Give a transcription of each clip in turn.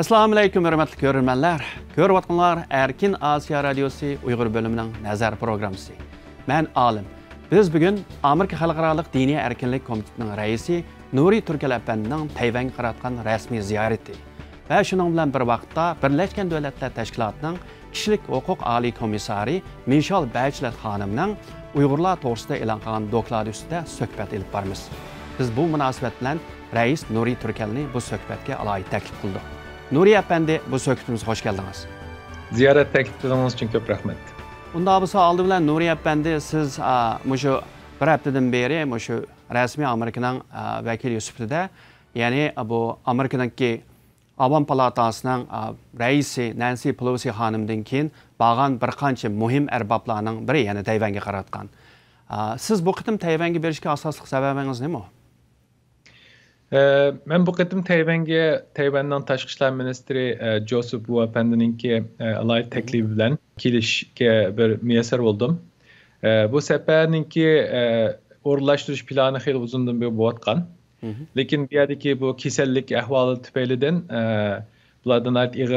Assalamu alaykum hörmətli görürmənlər. Görüvatqınlar Erkin Asiya Radiosu Uyğur bölümünün nəzər proqramısı. Mən Alim. Biz bugün Amerika Xalqaralıq Dini Erkinlik Komitetinin rəisi Nuri Türkel əfəndinin Tayvan qaratqan rəsmi ziyarəti və şunun bilan bir vaxtda Birləşmiş Dövlətlər Təşkilatının Kişilik Hüquq Ali Komissarı Michel Bachelet xanımının Uyğurlar toğrusunda elan qılğan dokladı üstə söhbət elib barmız. Biz bu münasibət bilan rəis Nuri Türkelni bu söhbətə alayı təklif qıldıq. Nuriy apandi bu so'kitimizga hoş geldiniz. Ziyaret taklif qilganingiz uchun ko'p Onda unda obisa oldi bilan nuriy apandi siz mushu bir haftadan beri resmi rasmiy amerikaning vakili sifatida ya'ni bu amerikaniki Avam Palatasının reisi Nancy Pelosi hanımdan ki, bağan bir mühim muhim arboblarning biri, ya'ni Tayvanga qaratgan. Siz bu kıtım Tayvanı Tayvanga berishga asosli sababingiz nima? man bu qatim tayvanga tayvandan tashqi ishlar ministri e, josef vu apandininki alayt e, taklifi bilan kelishga bir muyassar bo'ldim e, bu safarninki o'rinlashtirish plani xeyli uzundan beri bo'layotgan lekin bu yerdagi bu kasallik ahvoli tufaylidan bulardan ig'ir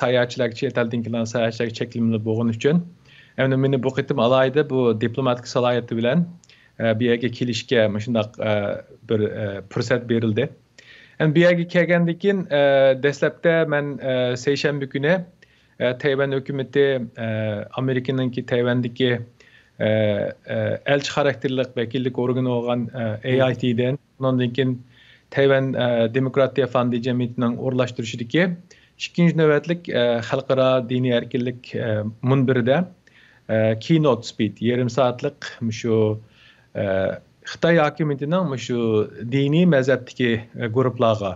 sayohatchilar chet eldinkilar sayohatchilar cheklimli bo'lgani uchun endi meni bu qatim alayda bu diplomatik salohiyati bilan биягә килишкә мошындак бер фурсат берилде. Һәм биягә кергәндән кин дәсләптә мен сейшәмбе көне Amerikanın ki Американың ки Тайвандагы elçi karakterlik vekillik organı olan e, AIT'den ondan kin Tayvan e, Demokratiya Fondi Cemiyeti'nin ki. ikinci növetlik halkara e, dini erkinlik münbirde keynote speed yarım saatlik şu xitoy hokimiyatining shu diniy mazhabdagi guruhlarga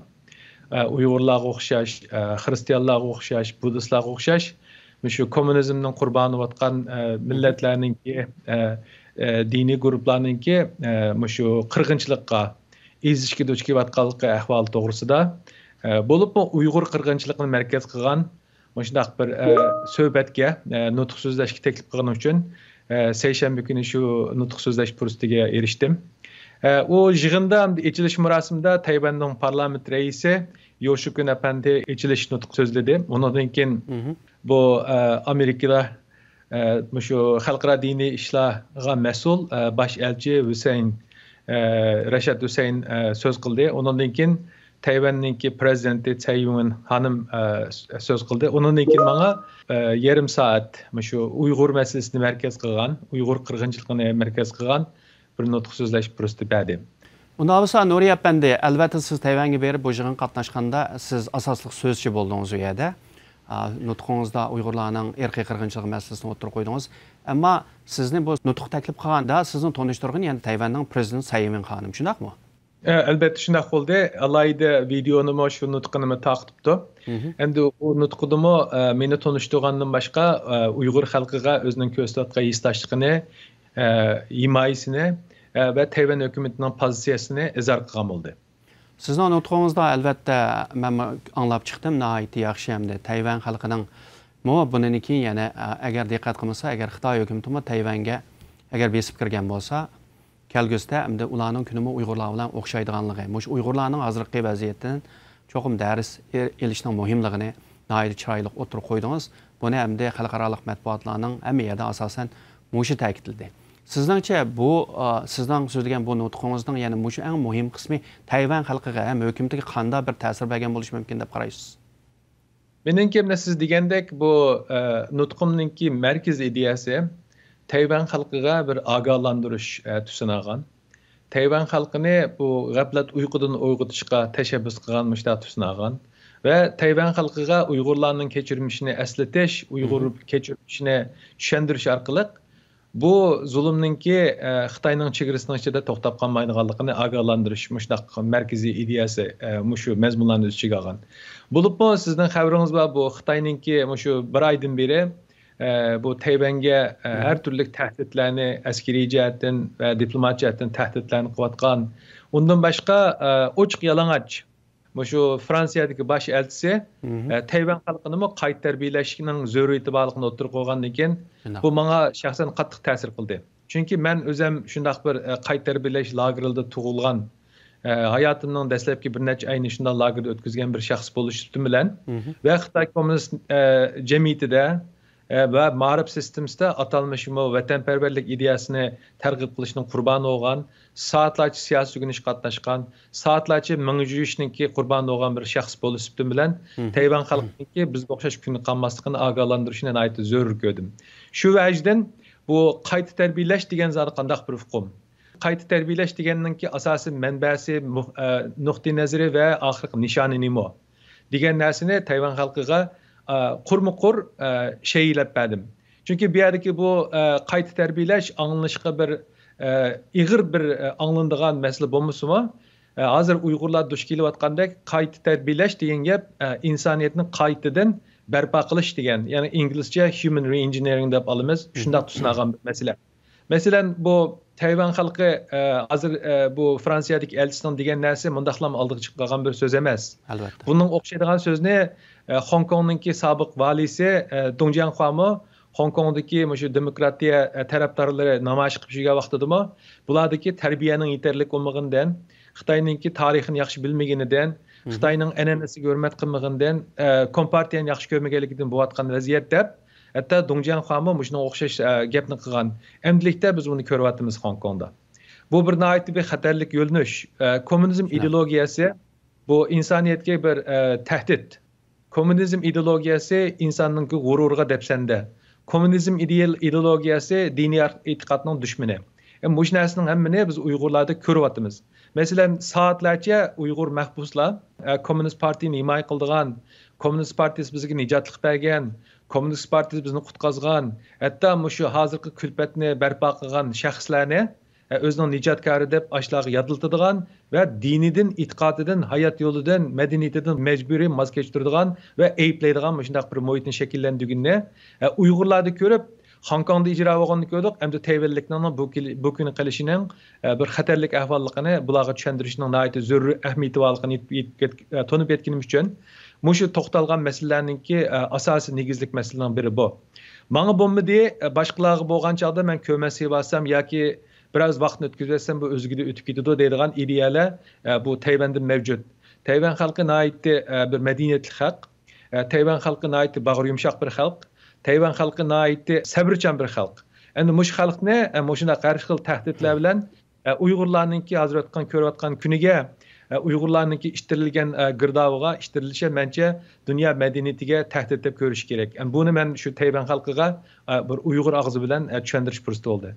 e, e, uyg'urlarga oxşayış, e, xristianlarga oxşayış, buddistlarga o'xshash shu kommunizmning qurboni bo'layotgan millatlarninki diniy guruhlarninki shu qirg'inchilikqa izişki duch kelayotganligi ahvoli to'g'risida bo'libmi uyg'ur qirg'inchiligini markaz qilgan mana shundaq bir suhbatga nutq so'zlashga təklif qilgani üçün seshanba kuni shu nutq so'zlash fursatiga erishdim u yig'inda ochilish marosimida tayvanning parlament raisi yoshikin apandi ichilish nutq so'zladi undan keyin bu e, amerikada shu e, xalqaro diniy ishlarga mas'ul e, bosh elchi husayn rashad husayn so'z qildi undan keyin Tayvanninki prezidenti Tsai Ing-wen hanım e, söz qıldı. Onunki mənə e, yarım saat məşu Uyğur məsələsini mərkəz qılğan, Uyğur qırğınçılığını mərkəz qılğan bir nutq sözləş pürüstü bədi. Unavsa Nuri əpəndi, əlbəttə siz Tayvanga verib bu yığın qatnaşqanda siz asaslıq sözçü boldunuz u yerdə. nutqingizda uyg'urlarning irqiy qirg'inchiligi masalasini o'tirib qo'ydingiz ammo sizni bu nutq taklif qilganda sizni tanishtirgan ya'ni tayvanning prezidenti sayimin xonim shundaqmi albatta e, shunaqa bo'ldi alayda videonimi shu nutqinimi taqibdi endi u nutqidimi e, meni tanishtirgandan başka e, uyg'ur halkıga o'zining ko'rsatgan yesdoshligini himoyasini ve tayvan hukumatining pozitsiyasini izhor qilgan bo'ldi sizni nutqingizda albatta man anglab chiqdim nihoyatda yaxshi de tayvan halkının mu xalqining yani eğer dikkat agar eğer qilmasa agar xitoy hukumati tayvanga agar besib kirgan bo'lsa kelgüsdə həm də ulanın günümü Uyğurlar ilə oxşaydığanlığı, məş Uyğurların hazırki vəziyyətindən çoxum dərs elişinin mühimliyini nəhayət çaylıq oturub qoydunuz. Bunu həm də xalqaralıq mətbuatlarının həm yerdə əsasən məşi təkidildi. Sizningcha bu sizning so'zlagan bu nutqingizning ya'ni shu eng muhim qismi Tayvan xalqiga ham hukumatiga qanday bir ta'sir bergan bo'lishi mumkin deb qaraysiz? Meningki, siz degandek bu e, nutqimningki markaz ideyasi Tayvan xalqiga bir ogohlantirish e, tusinag'an Tayvan xalqini bu g'aflat uyqudan uyg'otishga tashabbus qilgan mushta tusinag'an va Tayvan xalqiga Uyg'urlarning kechirmishini eslatish, Uyg'ur kechirmishini tushundirish orqali bu zulmninki e, Xitoyning chegarasining ichida to'xtab qolmaydiganligini ogohlantirish mushtaq markaziy ideyasi e, mushu mazmunlarni o'z ichiga olgan. Bo'libmi sizning xabaringiz bor bu Xitoyningki mushu bir oydan beri bu Tayvanga e, hər türlü təhdidləri əskeri cəhətdən və diplomat cəhətdən təhdidlərini qıvatqan. Ondan başqa e, uçuq yalanaç məşu Fransiyadakı baş elçisi e, Tayvan xalqını qayt tərbiyələşmənin zəruriyyəti bağlığını oturub qoyğandan bu mənə şəxsən qattiq təsir qıldı. Çünki mən özüm şundaq bir qayt tərbiyələş lagerində doğulğan hayatımın dastlabki bir neçə ayını şunda lagerdə ötküzgən bir şəxs boluş bilan və Xitay kommunist cəmiyyətində və maarif sistemində atalmışımı vətənpərvərlik ideyasını tərgib qilishinin qurbanı olğan, saatlarca siyasi günüş qatnaşqan, saatlarca mingcüyüşninki qurbanı olğan bir şəxs bolışıbdım bilən Tayvan xalqınki biz oxşaş günü qanmaslıqını ağalandırışını ayət zörür gördüm. Şu vəcdən bu qayta tərbiyələş deyilən zat qandaq bir hukm. Qayta tərbiyələş deyəninki əsası mənbəsi, nuqti nəzəri və axırki nişanı nimo. Digən nəsini Tayvan xalqıqa qurma-qur şeyləb bədim. Çünki biyədəki bu qayıt tərbiyələş anlaşıqa bir iğir bir anlandığan məsələ bolmasımı? Hazır Uyğurlar duş kelib atqandək qayıt tərbiyələş degan gap insoniyatin qaytadan bərpa qilish degan, ya'ni inglizcha human reengineering deb olamiz. Shundaq tushunadigan masala. Masalan, bu Tayvan xalqi hozir bu Fransiyadagi elchisinin degan narsa mundaqlam oldiga chiqib qolgan bir so'z emas. Albatta. Buning o'xshaydigan so'zni Hong Kongninki sobiq valisi e, Dong Jianhuami Hong Kongdagi mana shu demokratiya e, tarafdorlari namoyish qilib yurgan vaqtidami bulardagi tarbiyaning yetarli bo'lmaganidan xitoyninki tarixini yaxshi bilmaganidan xitoyning an'anasiga hurmat qilmaganidan e, kompartiyani yaxshi ko'rmaganligidan bo'layotgan vaziyat deb hatto Dong Jianhuami mana shunga o'xshash gapni qilgan endilikda biz buni ko'ryapmiz Hong Kongda bu bir bir xatarlik yo'linish kommunizm ideologiyasi bu insoniyatga bir tahdid kommunizm ideologiyasi insonninki g'ururiga depsanda kommunizm ideologiyasi diniy e'tiqodning dushmani bu e, narsaning hammani biz uyg'urlarda ko'ryapmiz masalan soatlarcha uyg'ur mahbuslar e, kommunist partiyani himoya qildigan kommunist partiyasi bizga nijotlik bergan kommunist partiyasi bizni qutqazgan hatto shu hozirgi kulfatni barpo qilgan shaxslarni özünün ijodkori deb aşlağı yodiltadigan ve dinidin e'tiqodidan hayat yo'lidan madaniyatidan majburiy voz kechtiradigan va ayblaydigan mana shunday bir muhitni shakllandirganini uyg'urlarni ko'rib Hongkongda ijro bo'lganini ko'rdik, hamda Tayvanlikning bu bu kuni qilishining bir xatarlik ahvolligini bularga tushuntirishning nihoyat zarur ahamiyati borligini e, tonib yetganimiz uchun mushu to'xtalgan masalalarninki e, asosiy negizlik masalalarning biri bu. Manga bo'lmadi, e, boshqalarga bo'lgan chog'da men ko'masi ya ki Bir az vaxt ötküzəsən bu özgüdə ötüb gedidu deyilən ideyalar bu Tayvanda mövcud. Tayvan xalqı naitdi e, bir mədəniyyətli xalq. E, tayvan xalqı naitdi bağır yumşaq bir xalq. Tayvan xalqı naitdi səbirçan bir xalq. Endi muş xalqni e, mushuna qarşı xil təhdidlər bilan Uyg'urlarninki hozir o'tgan ko'rayotgan kuniga uyg'urlarniki ishtirilgan girdoviga ishtirilishi mancha dunyo madaniyatiga tahdid deb ko'rish yəni kerak buni man shu tayvan xalqiga bir uyg'ur og'zi bilan tushuntirish fursati bo'ldi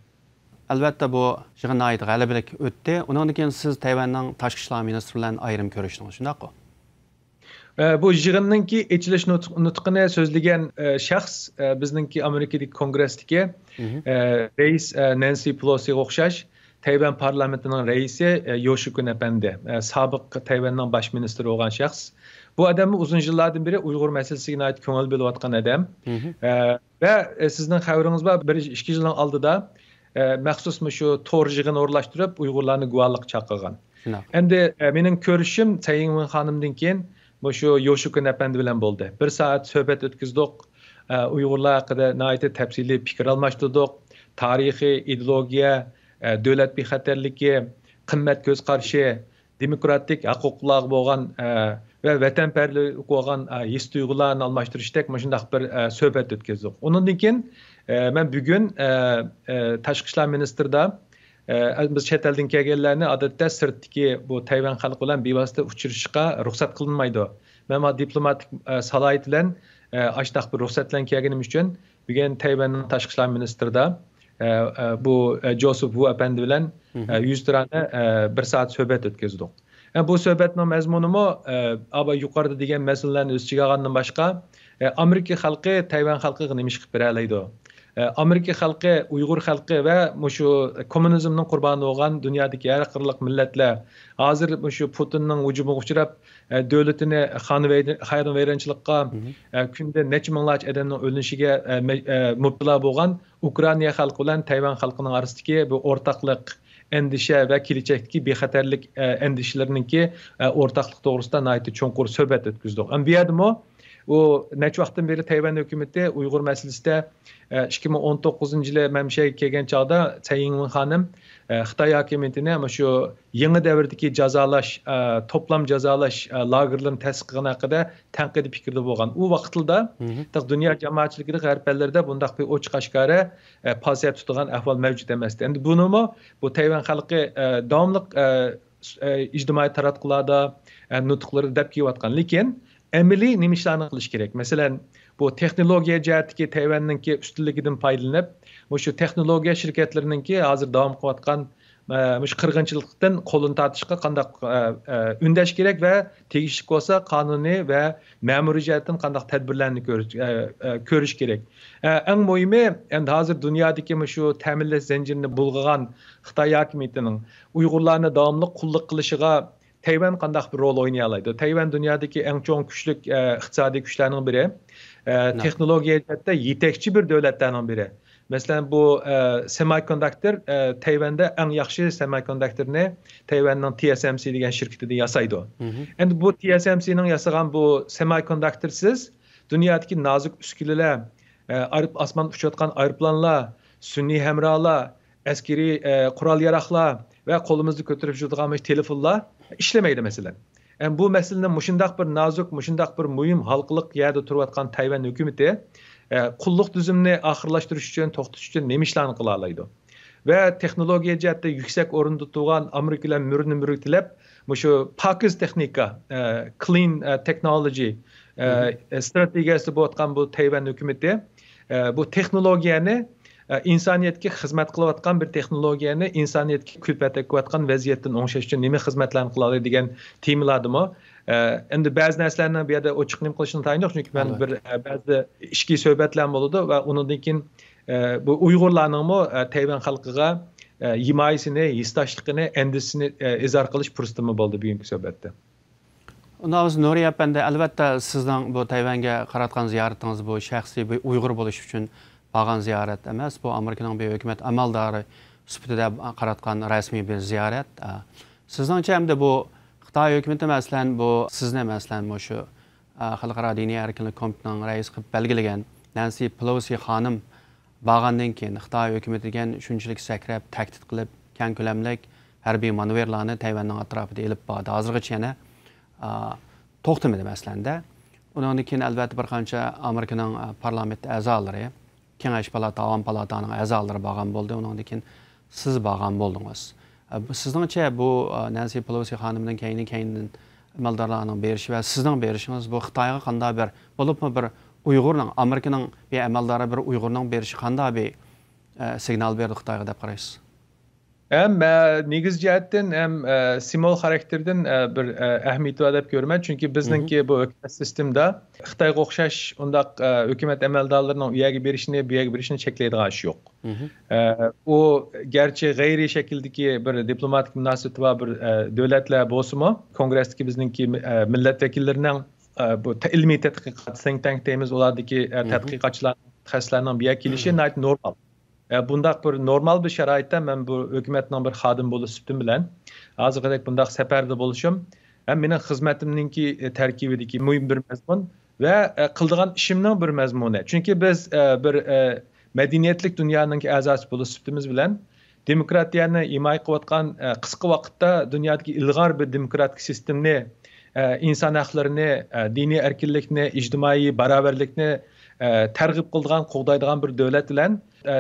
albatta bu yig'inni oid g'alabalik o'tdi undan keyin siz tayvanning tashqi ishlar ministri bilan ayrim ko'rishdingiz shundaqmi bu yig'inninki ichilish nutqini so'zlagan e, shaxs e, bizningki amerikadagi kongressdagi mhm. e, rais nensi Pelosi o'xshash tayvan parlamentining raisi yoshikun apandi sobiq tayvanning bosh ministri bo'lgan shaxs bu odamni uzun yillardan beri uyg'ur masalasiga ko'ngil bo'layotgan odam mhm. va sizning xabaringiz bor bir ikki yil oldida maxsus shu to'r yig'in o'rlashtirib uyg'urlarni guvallik chaqirgan endi e, mening ko'rishim sayinvin xonimdan keyin shu yoshukin apandi bilan bo'ldi bir soat suhbat o'tkazdik e, uyg'urlar haqida nihoyatda tafsiliy fikr almashtirdik tarixiy ideologiya e, davlat bexatarligi qimmat ko'zqarashi demokratik huquqlar bo'lgan va vatanparvarlik bo'lgan his tuyg'ularni almashtirishdek mana shundoq bir suhbat o'tkazdik undan keyin man bugun e, e, tashqi ishlar ministrida e, biz chet eldan kelganlarni odatda sirtdagi bu tayvan xalqi bilan bevosita uchrashishga ruxsat qilinmaydi man diplomatik salohiyat bilan ashtaq bir ruxsat bilan kelganim uchun bugun tayvanni tashqi ishlar ministrida bu josef vu apandi bilan yuz turani bir soat suhbat o'tkazdik bu suhbatni mazmunimi aba yuqorida degan masalalarni o'z ichiga olgandan boshqa amerika xalqi tayvan xalqiga nima ish qilib bera oladi amerika xalqi uyg'ur xalqi va shu kommunizmning qurboni bo'lgan dunyodagi har qirliq millatlar hozir shu putinning hujumiga uchrab e, davlatini xayron vayronchilikqa kunda e, necha minglab odamning o'linishiga e, mubtilo bo'lgan ukraina xalqi bilan tayvan xalqining orasidagi bu o'rtaqlik endişe və gələcəkdəki bexətərlik endişələrininki ortaqlıq doğrusunda nəhayət çonqur söhbət etgizdik. Amma bu yerdəmi u necha vaqtdan beri tayvan hukumati uyg'ur maslisida e, ikki ming o'n to'qqizinchi yili mana shu kelgan chog'da sayinmin xonim e, xitoy hokimiyatini mana shu yangi davrdagi jazolash e, to'plam jazolash lagerlarini ta'sis haqida tanqidiy fikrda bo'lgan u vaqtida dunyo jamoatchiligida g'arblarlarda bundaq bir ochiq oshkora pozitsiya tutgan ahvol mavjud emasdi endi bunimi bu tayvan xalqi davomli ijtimoiy taratqularda nutqlarda deb kelyotgan lekin amili nimishlarini qilish kerak masalan bu texnologiya jihatiki tayvanninki ustunligidan foydalanib shu texnologiya shirkatlariniki hozir davom qilayotgan e, shu qirg'inchilikdan qo'lini tortishga qandoq e, e, undash kerak va tegishli bo'lsa qonuniy va ma'muriy kandak qandoq görüş gerek. En eng muhimi hazır hozir bu şu ta'minlash zincirini bulg'agan xitoy hokimiyatining uyg'urlarni davomli qulluq qilishiga Tayvan qandaq bir rol o'ynay tayvan dünyadaki en çok kuchli e, iqtisodiy kuchlarning biri e, texnologiya jihatda yetakchi bir davlatlarning biri Mesela bu e, semikonduktor tayvanda en eng yaxshi ne? Tayvandan tsmc degan shirkatida Yasaydı. endi bu TSMC'nin yasagan bu dünyadaki semikonduktorsiz dunyodagi nozik uskunalar osmonda uchayotgan aeroplanlar sun'iy hamrolar askariy qurol yaroqlar va qo'limizda ko'tarib yuradigan Telefonla işlemeydi masalan En bu masalani muşundak bir nozuk muşundak bir muhim halklık yerde turvatkan tayvan hukumati e, qulluq tuzumini oxirlashtirish uchun to'xtatish uchun nima ishlarni Ve oladi va yüksek jihatda yuksak o'rinda turgan amerikalar murni muritilab shu pokiz texnika e, clean e, technology strategiyasi bo'layotgan bu tayvan hukumati bu texnologiyani Э, insoniyatga xizmat qilayotgan bir texnologiyani insoniyatga kulpatakayotgan vaziyatdan o'ngshash uchun nima xizmatlarni qila oladi degan temalardimi э, endi ba'zi narsalarni bu yerda nim qilishni tayin yo'q chunki man bir e, ba'zi ichki suhbatlar bo'ldi va undan keyin e, bu uyg'urlarnimi e, tayvan xalqiga himoyasini yisdoshligini endisini izhor qilish fursatimi bo'ldi bugungi suhbatda undan o'zi nuriya apanda albatta sizning bu tayvanga qaratgan ziyoratingiz bu shaxsiy bir uyg'ur bo'lish uchun olgan ziyorat emas bu amerikaning behukumat amaldori sifatida qaratgan rasmiy bir ziyorat sizningcha endi bu xitoy hukumati masalan bu sizni bu shu xalqaro diniy erkinlik komitetining raisi qilib belgilagan Nancy pelosi xonim borgandan keyin xitoy hukumati degan shunchalik sakrab tahdid qilib kang ko'lamlik harbiy manuverlarni tayvanning atrofida ilib bordi hozirgacha yana to'xtamadi masalanda undan keyin albatta bir qancha amerikaning parlament a'zolari кеңеш палата авам палатаның әзалары баған болды оның кейін сіз баған болдыңыз сіздіңше бұл нәнси пелоси ханымның кейіні кейіннен әмәлдарларының беріші вә сіздің берішіңіз бұл қытайға қандай бір болып бір ұйғырның американың әмәлдары бір ұйғырның беріші қандай бір сигнал берді қытайға деп қарайсыз ham негиз жааттен эм символ характерден бир ахмиетва деп біздің чүнки бұл өкімет системді системда қоқшаш ұндақ өкімет өкмөт амалдарларынын берішіне, беришини берішіне шекілейді ғаш иш О, у гарчи шекілді шакилдеги бір дипломатик мунасабат ва бир давлатлар болсому конгресстеги биздинки миллет векиллеринин бу илмий тәтқиқат, сәң танг дейбиз улардагы тадқиқатчылар тәтқиқатшыларының bu келіше kelishi нормал. E, bundaq bir normal bir sharoitda men bu hukumatning bir xodimi bo'lib sutim bilan hozirgidek bundaq safarda bo'lishim ham e, meni xizmatimningki e, tarkibidagi muhim bir mazmun va qildigan ishimning bir mazmuni chunki biz bir madaniyatlik dunyoning a'zosi bo'lib sutimiz bilan demokratiyani himoya qilayotgan qisqa vaqtda dunyodagi ilg'or bir demokratik sistemni inson haqlarini diniy erkinlikni ijtimoiy barobarlikni targ'ib э, қолдайдыған бір bir davlat bilan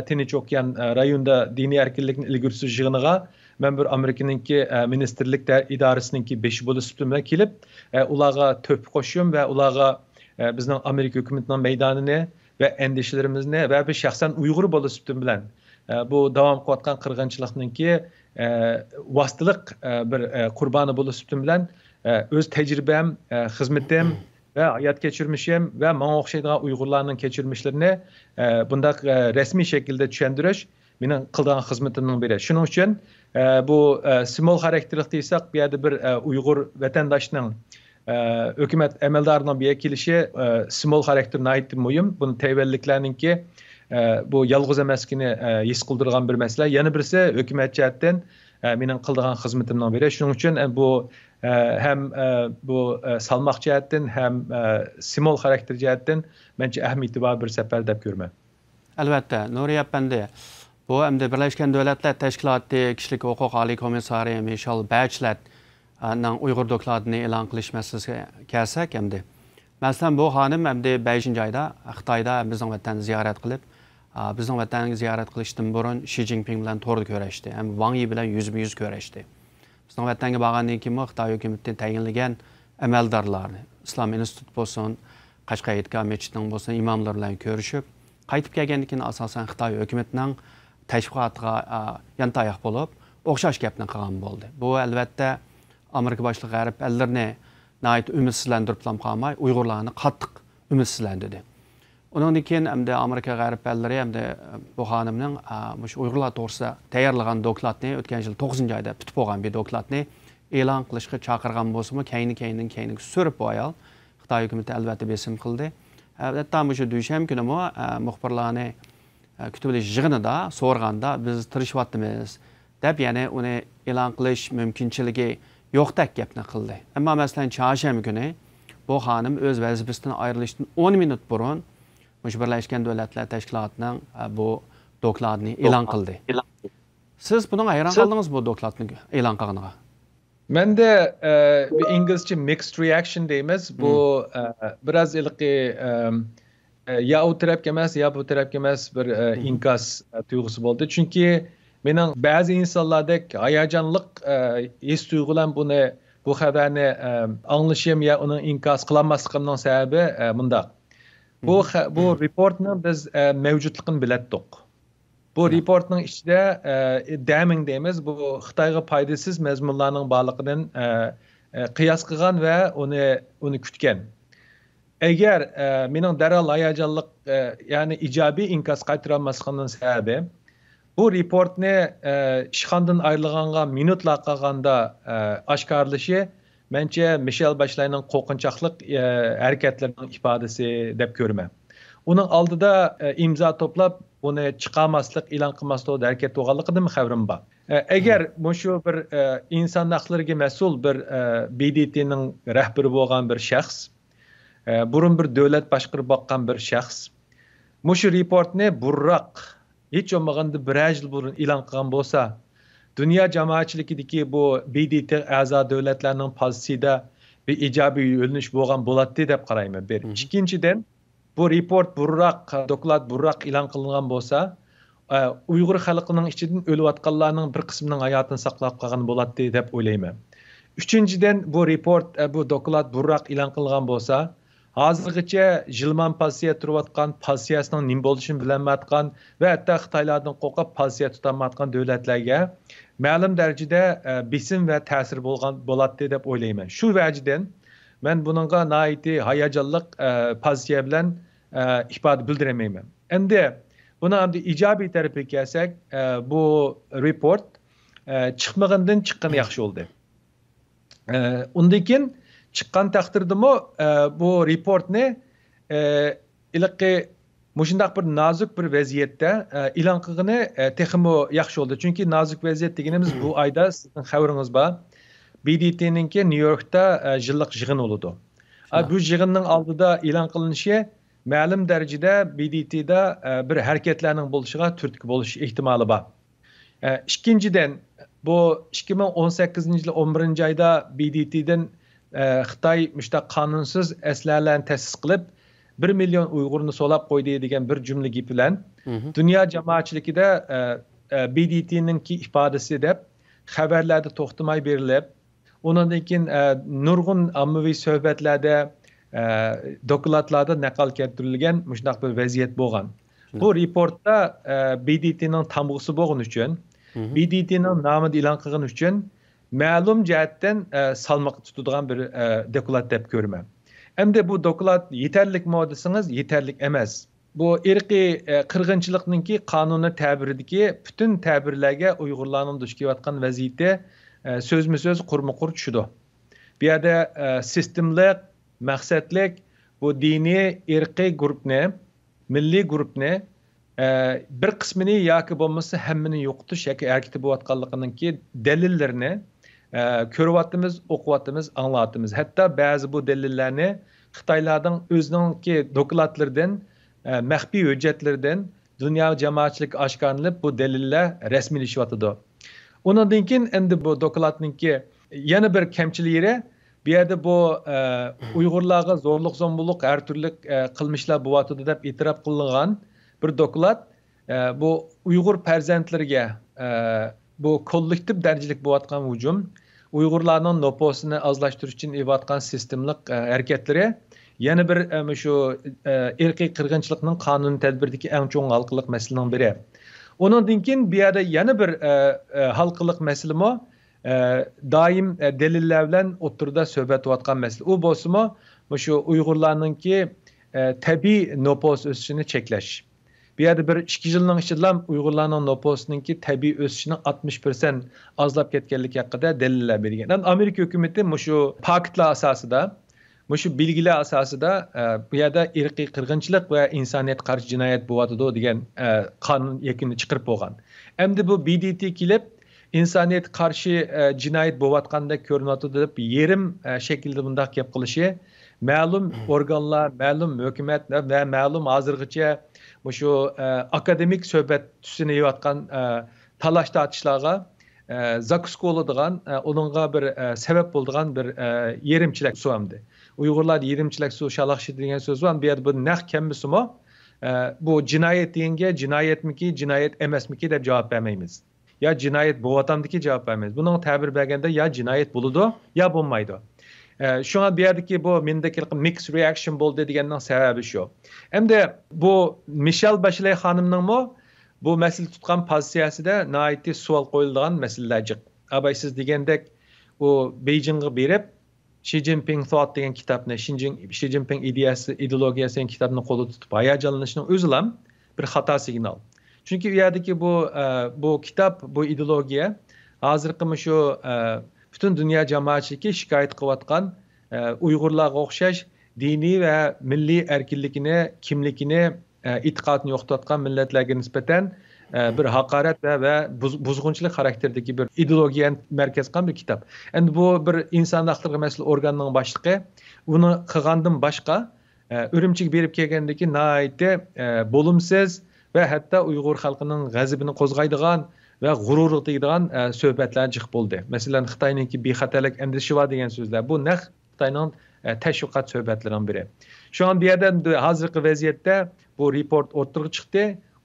tinch okean rayonida diniy erkinlikni ilgari yig'iniga мен бир американинки э, министрлик идарасыныңки беши болуп сүптүм менен келип э, уларга төп кошум ва уларга биздин америка өкмөтүнүн мейданын ва эндишелерибизди ва бир bilan bu болуп сүптүм менен бу давам bilan өз ve hayat geçirmişim ve bana okşaydığı Uygurlarının geçirmişlerini e, bunda e, resmi şekilde çendiriş benim kıldığım hizmetinin biri. Şunun için e, bu e, simol karakterlik deysek bir yerde bir e, Uygur vatandaşının e, hükümet emeldarının bir kilişi e, simol karakterine ait mühim. Bunun teyvelliklerinin ki e, bu yalğız emeskini e, his kıldırgan bir mesele. Yeni birisi hükümet cihetten e, benim kıldığım hizmetimden biri. Şunun için e, bu E, e, həm bu e, salmaq cəhətdən, həm simvol xarakter cəhətdən məncə əhəm itibar bir səfər deyə görmə. Əlbəttə, Nuriyə bəndə bu əmdə Birləşmiş Dövlətlər Təşkilatı Kişilik Hüquq Ali Komissarı Michel Bachelet-nin Uyğur dokladını elan qilish məsələsi gəlsək əmdə. Məsələn bu xanım əmdə 5-ci ayda Xitayda bizning vətən ziyarət qilib bizning vatanni ziyorat qilishdan burun shi zinpin bilan to'rda ko'rashdi ham van yi bilan yuzma yuz ko'rashdi біздің ватанға барғаннан кейін қытай үкіметтен тәйінлеген әмәлдарларды ислам институт болсын qashqa yetka mechitning bo'lsin imomlar bilan ko'rishib qaytib kelgandan keyin asosan xitoy hukumatining tashviqotiga yantayoq bo'lib o'xshash gapni qilgan bo'ldi bu albatta amerika boshliq g'arb allarni umitsizlantirib qolmay uyg'urlarni qattiq umidsizlantirdi uningdan keyin hamda amerika g'aribparlari hamda e, bu xonimning shu e, uyg'urlar to'g'risida tayyorlagan dokladni o'tgan yil 9 oyda bitib bo'lgan bu dokladni e'lon qilishga chaqirgan bo'lsinmi keyin keynin keyin surib bu ayol xitoy hukumati albatta besim qildi e, hatto shu dushanba kunimi muxbirlarni kutilish yig'inida so'rganda biz tirishyapmiz deb ya'ni uni e'lon qilish mumkinchiligi yo'qdek gapni qildi ammo masalan charshanba kuni bu xonim o'z vazifasidan ayrilishdan 10 minut burun Mush Birlashgan Davlatlar Tashkilotining bu dokladni e'lon qildi. Siz buning hayron qoldingiz bu dokladni e'lon qilganiga? Menda inglizcha mixed reaction deymiz. Bu hmm. e, biraz ilqi e, e, ya u tarafga emas, yo bu tarafga emas bir hmm. inkas tuyg'usi bo'ldi. Chunki mening ba'zi insonlardek hayajonliq his tuyg'u bilan buni bu xabarni anglashim ya onun inkas qilolmasligimning sababi bundoq bu bu reportni biz e, mavjudligini bilatdik bu reportning ichida e, daming deymiz bu xitoyga foydasiz mazmunlarning borligidan e, qiyos qilgan va uni uni kutgan agar mening darrol hayajonliq ya'ni ijobiy inkos qaytarolmasligimning sababi bu reportni ishxondan ayrilganga minutlar qolganda oshkorlashi e, Mənçə Michel Башлайның qoqunçaqlıq әрекетлерінің hərəkətlərinin ifadəsi deyə Оның алдыда имза топлап, imza toplab buni chiqarmaslik e'lon qilmaslik harakat bo'lganligidan xabarim bor agar shu e, bir inson бір mas'ul bir e, bdtning rahbari bo'lgan bir shaxs e, burun bir davlat boshqarib boqqan bir shaxs shu reportni burroq hech bo'lmaganda бір yil burun e'lon qilgan bo'lsa dunyo jamoatchiligidagi bu bdt a'zo davlatlarning pozitsiyada bir ijobiy yo'linish bo'lgan bo'ladi deb qarayman bir ikkinchidan bu report burroq doklad burroq e'lon qilingan bo'lsa e, uyg'ur xalqining ichidan o'layotganlarning bir qismining hayotini saqlab qolgan bo'ladi deb o'ylayman uchinchidan bu report e, bu doklad burroq e'lon qilingan bo'lsa hozirgacha jilman pozitsiya turayotgan pozitsiyasining nim bo'lishini bilmayotgan va hatto xitoylardan qo'rqib pozitsiya tutolmayotgan davlatlarga ma'lum darajada e, bisim va ta'sir bo'lgan bo'ladi deb o'ylayman shu vajdan men buningga naiti hayajonliq e, pozitsiya bilan e, ifoda bildirmayman endi buna endi ijobiy tarafiga kelsak bu report chiqmagandan chiqqani yaxshi bo'ldi undan keyin chiqqan taqdirdami bu report reportni iliqi mushundaq bir nazik bir vaziyatda e'lon qilgani e, texmo yaxshi bo'ldi chunki nozik vaziyat deganimiz bu oyda sizning xabaringiz bor bdtninki nyu yorkda e, yillik yig'in bo'ladi bu yig'inning oldida e'lon qilinishi ma'lum darajada bdtda e, bir harakatlarning bo'lishiga turtki bo'lish ehtimoli bor ikkinchidan bu 2018 yil 11 oyda bdtdan xitoy mushtaq qonunsiz aslarlarni ta'sis qilib bir million uyg'urni so'lab qo'ydi degan bir jumla gap bilan mhm. dunyo jamoatchiligida e, e, bdtninki ifodasi deb xabarlarda to'xtamay berilib undan keyin e, nurg'un ommaviy suhbatlarda dokladlarda naql keltirilgan shunaqa bir vaziyat bo'lgan bu reportda bdtni tamg'isi bo'lgani uchun mhm. bdtni nomini e'lon qilgani uchun ma'lum jihatdan salmoq tutadigan bir doklad deb ko'raman endi bu doklad yeterlik desangiz yetarlik emas bu irqiy e, qirg'inchilikninki qonuni tabiridagi butun tabirlarga uyg'urlarning duch kelayotgan vaziyati e, so'zma so'z qurma qur tushidi bu yerda e, sistemlik maqsadlik bu diniy irqiy guruhni milliy guruhni bir qismini yoki bo'lmasa hammani yo'qotish yoki erkitib bo'layotganligininki dalillarini ə, görüvətdimiz, oxuvatdimiz, anlatdımız. Hətta bəzi bu dəlillərini Xitaylardan özününki dokladlardan, e, məxfi hüccətlərdən dünya cəmaətçilik aşkarlanıb bu dəlillər rəsmiləşiyotudu. Ondan kin indi bu dokladınki yana bir kəmçiliyi bu e, yerdə e, bu ə, Uyğurlarga zorluq zombulluq hər türlü qılmışlar buvatıdı deyə etiraf qılınğan bir doklad ə, bu Uyğur fərzəndlərinə bu kollektiv dərcilik buvatqan hücum uyg'urlarning noposini ozlashtirish uchun qilayotgan sistemlik e, harakatlari yana bir e, shu irqiy e, qirg'inchilikning qonuniy tadbirdagi eng cho'ng halqiliq masalaning biri undan keyin bu yerda yana bir halqiliq masalami doim dalillar bilan o'ttirda so'batayotgan masala u bo'lsimi shu uyg'urlarninki tabiiy nopos o'sishini cheklash bu yerda bir ikki yilning ichida ham uyg'urlarning noposiniki tabiiy o'sishini oltmish persent ozlab ketganligi haqida dalillar bergan Endi amerika hukumati shu paktlar asosida shu belgilar asosida e, bu yerda irqiy qirg'inchilik va insoniyat qarshi jinoyat bo'lyotidi degan e, qonun yakunni chiqarib bo'lgan endi bu bdt kelib insoniyat qarshi e, jinoyat bo'layotgandek ko'rinayotidi deb yerim shaklda bundoq gap qilishi ma'lum organlar ma'lum hukumat va ma'lum hozirgacha ошо академик сөйбөт үстүнө ийип аткан талаш тартышларга закуска болодуган онунга бир себеп болдуган бир еримчилек суамды уйгурлар еримчилек суу шалакши деген сөз бар бу жерде бу нак кеммисимо bu cinayet deyince cinayet mi ki cinayet emes mi ki de cevap vermeyimiz. Ya cinayet bu vatamdaki cevap vermemiz. Bunun tabir belgende ya cinayet buludu ya bulmaydı. shunga bu yerdagi bu mendagi mix reaction bo'ldi deganning sababi shu endi bu mishel bashley xonimningmi bu masala tutgan pozitsiyasida noiti savol qo'yiladigan masalalar jiq abay siz degandek u beyjingga berib shi zinpin thought degan kitobni shi zinpin ideyasi ideologiyasi degan kitobni qo'lda tutib hayajonlanishni o'zi ham bir xato signal chunki u yerdagi bu e, bu kitob bu ideologiya hozirgi shu butun dunyo jamoatchiligi shikoyat qilayotgan e, uyg'urlarga o'xshash diniy va milliy erkinligini kimligini e'tiqodni yo'qotayotgan millatlarga nisbatan e, bir haqorat va buzg'unchilik xarakterdagi bir ideologiyani markaz qilgan bir kitob endi bu bir inson haqlari mas'ul organining boshlig'i uni qilgandan boshqa e, urumchiga berib kelgandagi naayta bo'limsiz va hatto uyg'ur xalqining g'azabini qo'zg'aydigan va g'urur deydigan e, suhbatlar chiqib bo'ldi masalan xitoyniki bexatarlik endishva degan so'zlar bu naq xitoyning e, tashviqot suhbatlaridan biri shu an bu yerda hozirgi vaziyatda bu report o'ttirg'i chiqdi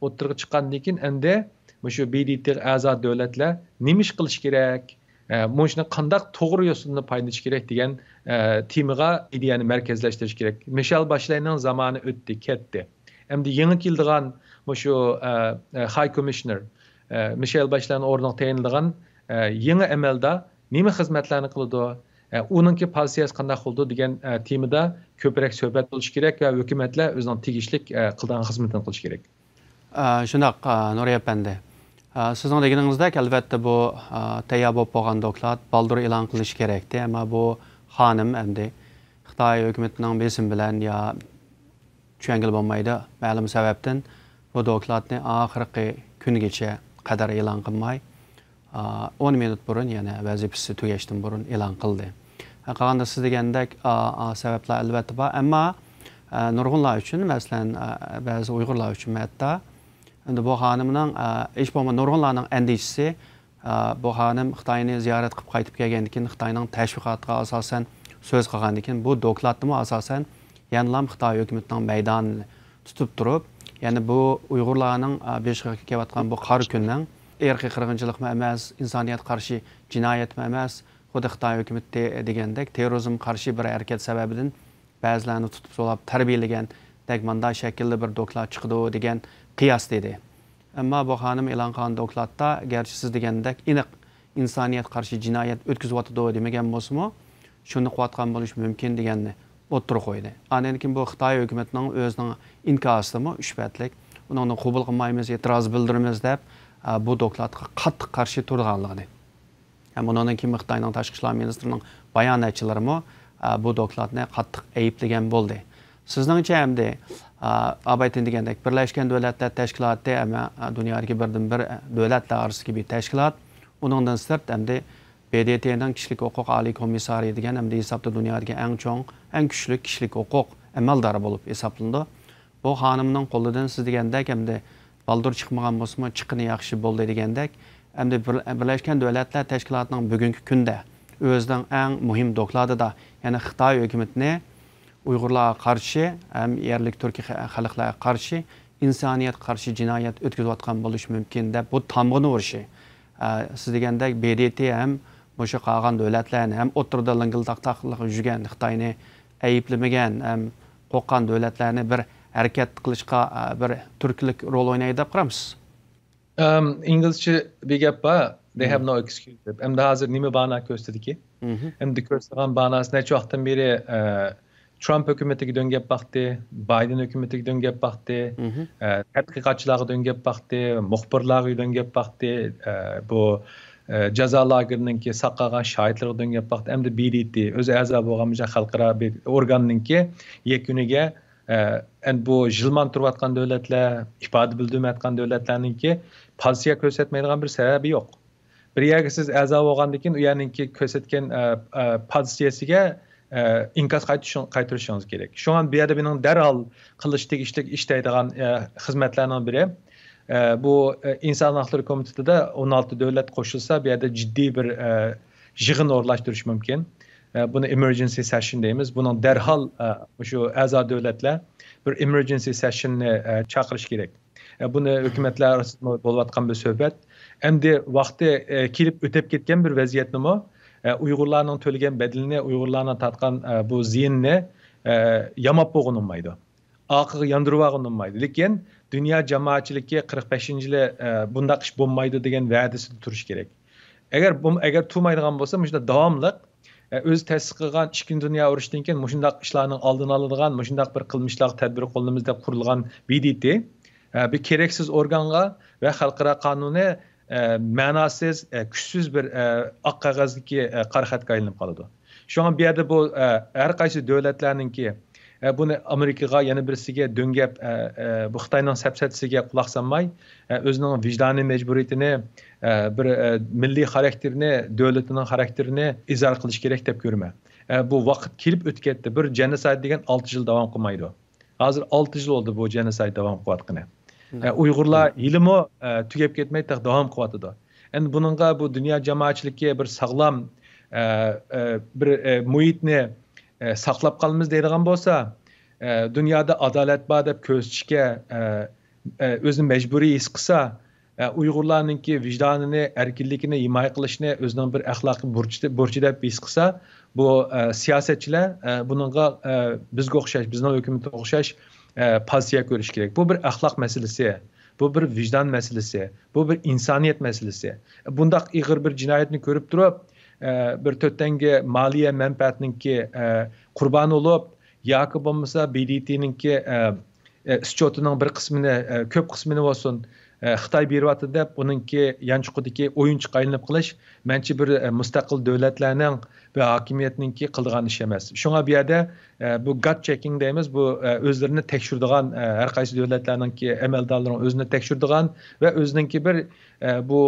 o'ttirg'i chiqqandan keyin endi shu bdt a'zo davlatlar nima ish qilish kerak e, mana shuni qandaq to'g'ri yo'sinni foydalanish kerak degan temaga ideyani markazlashtirish kerak mishel boshlayning zamoni o'tdi ketdi endi yangi keldigan shu high commissioner mishel bashlarni o'rnini tayinlagan yangi amalda nima xizmatlarni qiladi uninki polsiyasi qanday bo'ldi degan temada ko'proq suhbat bo'lishi kerak va hukumatlar o'zini tegishli qilgan xizmatini qilishi kerak shundoq nuriya apandi sizni ki albatta bu tayyor bo'lib doklat, doklad baldur e'lon qilish kerakda ammo bu xonim endi xitoy hukumatining besim bilan yo tushungil bo'lmaydi ma'lum sababdan bu dokladni oxirgi kungacha qədər elan qılmay 10 minut burun, yəni vəzifəsi tugəşdən burun elan qıldı. Hə, qalanda siz deyəndək səbəblər əlbəttə var, amma nurğunlar üçün, məsələn, bəzi Uyğurlar üçün hətta indi bu xanımın heç olmasa nurğunların əndişisi bu xanım Xitayını ziyarət qılıb qayıtıb gəlgəndən Xitayının təşviqatına əsasən söz qılğandan bu dokladımı əsasən yanılam yəni Xitay hökumətinin meydanını tutub durub Yəni bu Uyğurlarının e, Beşiktaşa gəlib atqan bu qar gündən irqi qırğınçılıq mı emas, insaniyyət qarşı cinayət mi emas, xod Xitay hökuməti e, deyəndək terrorizm qarşı bir hərəkət səbəbindən bəzilərini tutub solab tərbiyələyən dəgmanda şəkilli bir doklat çıxdı deyən qiyas dedi. Amma bu xanım elan qan doklatda gərçi siz deyəndək iniq insaniyyət qarşı cinayət ötküzüb atdı deməyən bolsunmu? Şunu qıvatqan buluş mümkün deyənni o'ttirib qo'ydi ana keyin bu xitoy hukumatining o'zining inkasidami uch patlik uningni qabul qilmaymiz e'tiroz bildiramiz deb bu dokladga qattiq qarshi turganligini ham undan keyin xitoyning tashqi ishlar ministrining bayonotchilarimi bu dokladni qattiq ayblagan bo'ldi sizningcha hamda abaytin degandek birlashgan davlatlar tashkiloti dunyodagi birdan bir davlatlar orasidagi bir tashkilot uningdan sirt hamda BDT'nin kişilik hukuk Ali degan hamda hisobda dunyodagi eng chong ən güclü kişilik hüquq əməl darıb olub hesablında. Bu xanımdan qolladan siz deyəndək həm də baldur çıxmağan bolsunmu, çıxını yaxşı boldu deyəndək, həm də Birləşmiş Dövlətlər Təşkilatının bugünkü gündə özünün ən mühim dokladı da, yəni Xitay hökumətini Uyğurlara qarşı, həm yerlik türk xalqlara qarşı insaniyyət qarşı cinayət ötküzüb atqan buluş mümkün də bu tamğını vuruşu. Hə, siz deyəndək BDT həm bu qalğan dövlətlərini, həm oturda lingil taqtaqlıq yüzgən Xitayını ayblamagan qo'qqan davlatlarni bir harakat qilishga bir turklik rol o'ynaydi deb qaramiz um, inglizcha begappa they have hmm. no excuse deb endi hozir nima ba'na ko'rsatdiki endi ko'rsatgan mhm. ba'nasi necha vaqtdan beri e, trump hukumatiga do'ngap baqdi bayden hukumatiga do'ngap baqdi mhm. e, tadqiqotchilarga do'ngap baqdi muxbirlarga do'ngap baqdi e, bu uh, jazo лагерининки саккага шаһитлерден кеп бакты endi bdt o'zi аза bo'lgan мыжа халкара бир органнинки endi bu jilman turayotgan davlatlar ifoda bildirmayotgan davlatlarninki pozitsiya ko'rsatmaydigan bir sababi yo'q bir yerga siz a'zo bo'lgandan keyin u yerninki ko'rsatgan e, e, pozitsiyasiga e, inkas qaytarishingiz kerak shu an bu yerda mening darhol qilish tegishli ishlaydigan xizmatlarning biri bu e, İnsan Hüquqları Komitəsi də 16 dövlət qoşulsa, bir yerdə ciddi bir yığın e, orlaşdırış mümkün. E, bunu emergency session deyimiz. Bunun dərhal şu əza dövlətlər bir emergency session-ni çağırış kerak. Bunu hökumətlər arasında bolayotgan bir söhbət. Endi vaqti kelib ötəb ketgan bir vəziyyətnimi Uyg'urlarning to'lagan badilini, Uyg'urlarning tatgan bu ziynni yamab bo'g'inilmaydi. акыры яндырып алынмайды лекин дүния жамаатчылыкка кырк бешинчи эле бундай иш болмайды деген вәдисиде туруш Eğer agar eğer turmaydigan bo'lsa mushunda davomli o'zi e, ta'sis qilgan ikkinchi dunyo urushidan keyin mushundaq ishlarni oldini oladigan mushundaq bir qilmishlar tadbir qo'limiz deb qurilgan vdt e, e, bir keraksiz organga va xalqaro qonuni ma'nosiz kuchsiz bir oq qog'ozdagi qarxatga aylanib qoladi shunga bu yerda bu har qaysi ki E, buni amerikaga yana birisiga do'ngab e, e, bu xitoyning sapsatisiga quloq solmay o'zining vijdoniy majburiyatini bir milliy xarakterini davlatining xarakterini izhor qilish kerak deb ko'raman bu vaqt kelib ketdi bir jenosayd degan olti yil davom qilmaydi hozir olti yil bo'ldi bu jenosayd davom qilayotgani hmm. uyg'urlar yilimi tugab ketmay davom qilyotidi endi buningga bu dunyo jamoatchiligiga bir sog'lom bir muhitni E, saqlab qolamiz deydigan bo'lsa e, dunyoda adolat bor deb ko'rsatishga e, o'zini majburiy his qilsa uyg'urlarninki vijdonini erkinligini himoya qilishni o'zining bir axloqiy burchi deb his qilsa bu siyosatchilar bunga bizga o'xshash bizning hukumatga o'xshash pozitsiya ko'rish kerak bu bir axloq masalasi bu bir vijdon masalasi bu bir insoniyat masalasi bundoq ig'ir bir jinoyatni ko'rib turib бір төттенге малия мәнпәтінінке құрбан олып, яқы болмаса бдтніңке ә, бір қысмыны көп қысмыны осын, xitoy beryapti deb uninki yanchuqidagi o'yinchiqqa aylanib qilish manchi bir mustaqil davlatlarning va hokimiyatninki qiladigan ish emas shunga bu yerda bu gat checking deymiz bu o'zlarini tekshiradigan har qaysi davlatlarninki amaldorlari o'zini tekshiradigan va o'zininki bir bu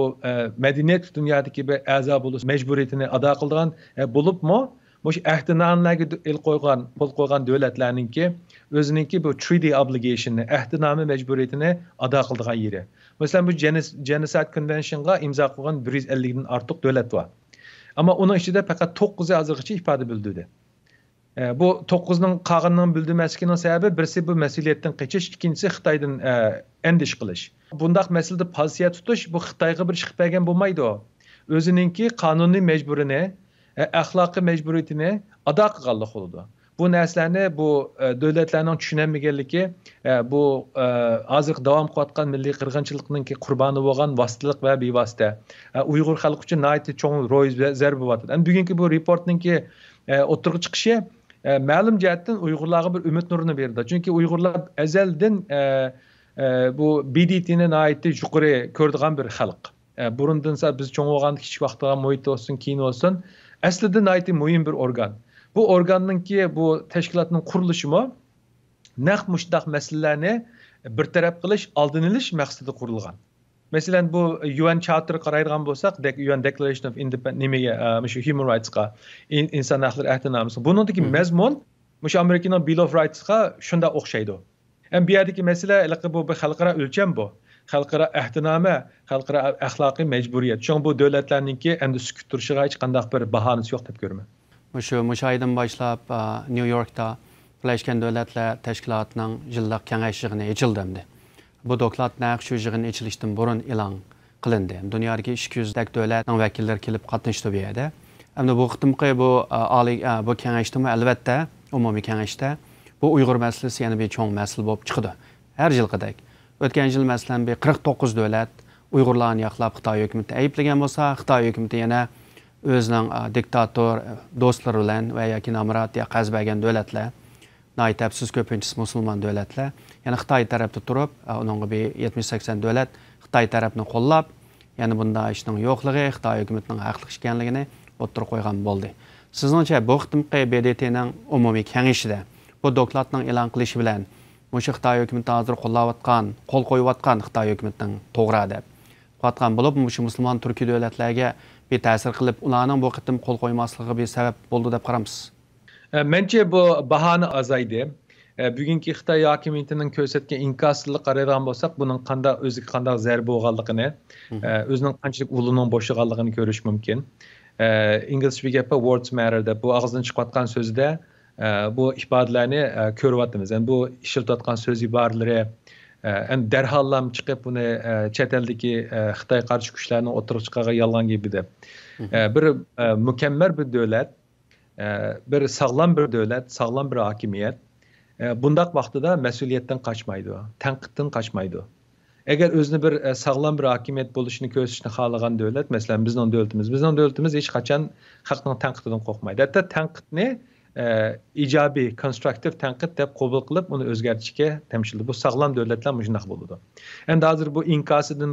madaniyat dunyodagi bir a'zo bo'lish majburiyatini ado qiladigan bo'libmi bu əhdinamələrə el qoyğan, pul qoyğan dövlətlərinki özününki bu treaty obligationni, əhdinamə məcburiyyətini ada qıldığan yeri. Məsələn bu Genocide Convention-a imza qoyğan 150-dən artıq dövlət var. Amma onun içində faqat 9-u hazırgacha ifadə bildirdi. E, bu 9-nun qağının bildirməskinin səbəbi birisi bu məsuliyyətdən qaçış, ikincisi Xitaydan e, endiş qilish. Bundaq məsələdə pozitsiya tutuş bu Xitayğa bir chiqib bergan bo'lmaydi. O'zininki qonuniy majburini əxlaqi e, məcburiyyətini ada qılğanlıq olur. Bu nəsləni bu ə, e, dövlətlərin e, bu ə, hazır davam qılayotqan milli qırğınçılığının ki qurbanı bolğan vasitəlik və bevasitə Uyğur xalqı üçün nəhayət çox roy zərbə vatıdır. Yəni bugünkü bu reportun ki oturğu çıxışı ə, məlum cəhətdən Uyğurlara bir ümid nurunu verdi. Çünki Uyğurlar əzəldən bu bdt bir xalq. Burundansa biz çoğ olğan kiçik olsun, aslida nəyti muhim bir organ bu ki, bu tashkilotning nəx müştəq məsələlərini masalalarni bartaraf qilish aldın olish məqsədə qurilgan masalan bu un charter qaraydigan bo'lsak un declaration of independence nimaga e, shu human rightsga inson haqlari ahdinamisi bunidagi hmm. mazmun o'sha amerikaning bill of Rights Ən shunda o'xshaydi bu yerdagi masala bu bir xalqaro o'lcham bu xalqaro əhdinamə, xalqaro əxlaqi məcburiyyət. Çünki bu dövlətlərinki endi sükut turuşuğa heç qandaq bir bahanəsi yox deyə görürəm. Məşə müşahidən başlab New Yorkda Birləşmiş Dövlətlər Təşkilatının yıllıq kengəş yığını açıldı. Bu doklat naq şu yığının açılışından burun elan qilindi. Dünyadakı 200-dək dövlətnin vəkilləri kelib qatnashdi bu yerdə. Əmdə bu qıtımqı bu ali bu kengəşdə əlbəttə ümumi kengəşdə bu Uyğur məsələsi yəni bir çox məsələ olub çıxdı. Hər yılqıdak. o'tgan yil masalan bu qirq to'qqiz davlat uyg'urlarni yoqlab xitoy hukumati ayblagan bo'lsa xitoy hukumati yana o'zining diktator e, do'stlari bilan va yoki nomrod yo qazbagan davlatlar notabsiz ko'pinchasi musulmon davlatlar yana xitoy tarafda turib unga bu yetmish sakson davlat xitoy tarafni qo'llab ya'ni bunday ishning yo'qligi xitoy hukumatining haqli ekanligini o'tirib qo'ygan bo'ldi sizningcha bu xitimqi bdtning umumiy kengashida bu dokladning e'lon qilishi bilan ошо кытай өкмөтү азыр коллап аткан қол қойып аткан қытай өкмөтүнүн туура деп аткан болуп ушу мусулман түркий дөөлөтлөргө бир таасир кылып уларнын бу кытым кол коймаслыгы бир себеп болды деп карамсыз ә, Менше бұл бааны азайды ә, бүгүнкү кытай хакимиятинин көрсөткөн инкасына карайган болсок бунун кандай өзүгө кандай зарба болгонлугун ә, өзінің канчалык ұлының бошоганлыгын көріш мүмкін. инглиш бир кепи words matter деп бұл агыздан чыгып аткан bu ifadələri görürdünüz. E, yəni bu işlətdiyi söz ibarələri endi yəni dərhallam çıxıb bunu e, çətəldəki e, Xitay qarşı güclərin oturuq çıxağa yalan gibi de. Bir mükəmməl bir dövlət, bir sağlam bir dövlət, sağlam bir hakimiyyət bundaq vaxtında məsuliyyətdən qaçmaydı, tənqiddən qaçmaydı. Əgər özünü bir ə, sağlam bir hakimiyyət oluşunu göstərishni xalagan dövlət, məsələn, bizning dövlətimiz, bizning dövlətimiz heç qachon xalqning tənqidindən qorxmaydı. Hətta tənqidni ə, e, ijobiy konstruktiv tanqid deb qabul qilib uni o'zgartishga temshildi bu sog'lom davlatlar mana shunaqa bo'ladi endi hozir bu inkasidan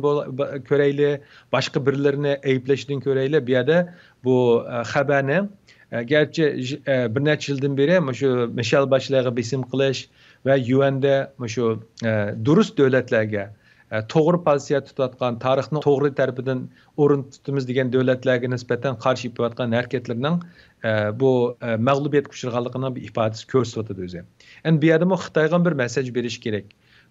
ko'rayli boshqa birlarini ayblashdan ko'rayli bu yerda bu xabarni e, garchi e, bir necha yildan beri mana shu mishal boshlig'i besim qilish va yuanda mana shu e, durust davlatlarga Э, to'g'ri pozitsiya tutayotgan tarixni to'g'ri tarbidan o'rin tutamiz degan davlatlarga nisbatan qarshi yopayotgan harakatlarning e, bu e, mag'lubiyat uchraganligini bir ifodasi ko'rsatadi o'zi endi bu yerda xitoyga bir massaj berish kerak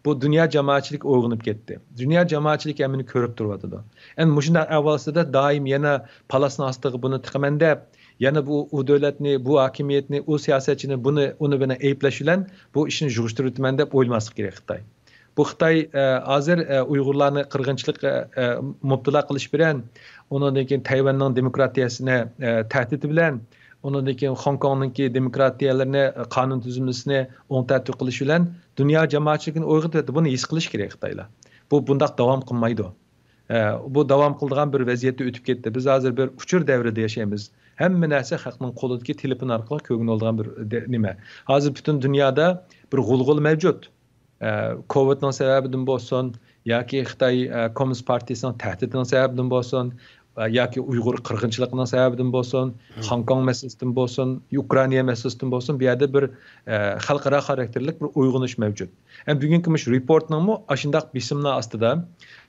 bu dunyo cemaatçilik uyg'unib ketdi dünya cemaatçilik emini ko'rib turyotidi endi mushundan avvalsida doim yana palasni ostiga buni tiqiman deb yana bu u davlatni bu hokimiyatni u siyosatchini buni uni bilan ayblash bilan bu ishni yig'ishtiribman deb o'ylamaslik kerak xitoy bu xitoy e, hozir e, uyg'urlarni qirg'inchilik e, mubtilo qilish bilan undan keyin tayvanning demokratiyasini tahdidi bilan undan keyin xong kongniki demokratiyalarni qonun tuzilmasini o'ng tartib qilish bilan dunyo jamoatchiligini uyg'otyapti buni his qilish kerak xitoylar bu bundoq davom qilmaydi bu davom qiladigan bir vaziyatda o'tib ketdi biz hozir bir uchur davrida yashaymiz hamma narsa xalqning qo'lidagi telefon orqali ko'ngil oladigan bir nima hozir butun dunyoda bir g'ulg'ul mavjud coviddan sababidan bo'lsin yoki xitoy kommunist partiyasini tahdididan sababidan bo'lsin yoki uyg'ur qirg'inchiligidan sababidan bo'lsin xong kong masalasidan bo'lsin ukraina masalasidan bo'lsin bu yerda bir xalqaro xarakterlik bir uyg'unish mavjud endi bugungi mush reportnimi ashundaq bismlar ostida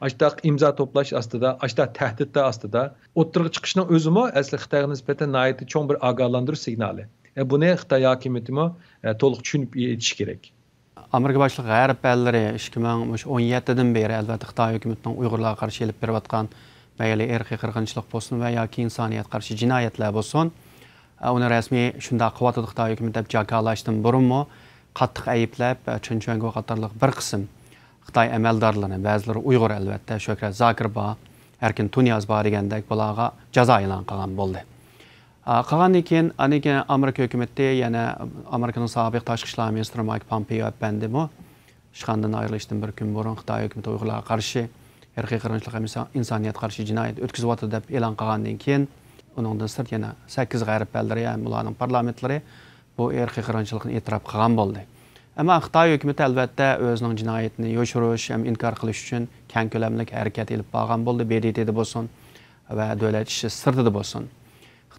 ashdaq imzo to'plash ostida ashdaq tahdidlar ostida o'ttirg'i chiqishni o'zimi asli xitoyga nisbatan nihoyatda cho'ng bir ogohlantirish signali e, buni xitoy hokimiyatimi e, to'liq tushunib yetish kerak Amerika başlıq Qərb əlləri 2017-dən beri əlbəttə Xitay hökumətinin Uyğurlara qarşı elib verib atqan bəli irqi qırğınçılıq bolsun və ya ki insaniyyət qarşı cinayətlər bolsun. Onu rəsmi şunda qıvatdı Xitay hökuməti deyə cəkalaşdım burunmu qattiq əyibləb Çinçuango qatarlıq bir qism Xitay əməldarlarını, bəziləri Uyğur əlbəttə Şöhrət Zakirba, Erkin Tunyaz var digəndək bulağa cəza elan qılğan boldu. Qağan ikin, anı ikin Amerika hükümeti, yana Amerikanın sabiq taşkışla ministri Mike Pompeo bendi mu? Şıxandan ayrılıştım bir gün burun, Xtay hükümeti uyğulağa qarşı, erki qırınçlıq insaniyyat qarşı cinayet ötküz vatı dəb ilan qağan ikin, onundan sırt yana 8 qayrıp bəldiri, yani parlamentleri, bu erki qırınçlıqın etirap qağan boldi. Ama Xtay hükümeti elbette özünün cinayetini yoşuruş, hem inkar üçün kənkülemlik hərkət ilip bağan boldi, bedi dedi bosun, və işi bosun.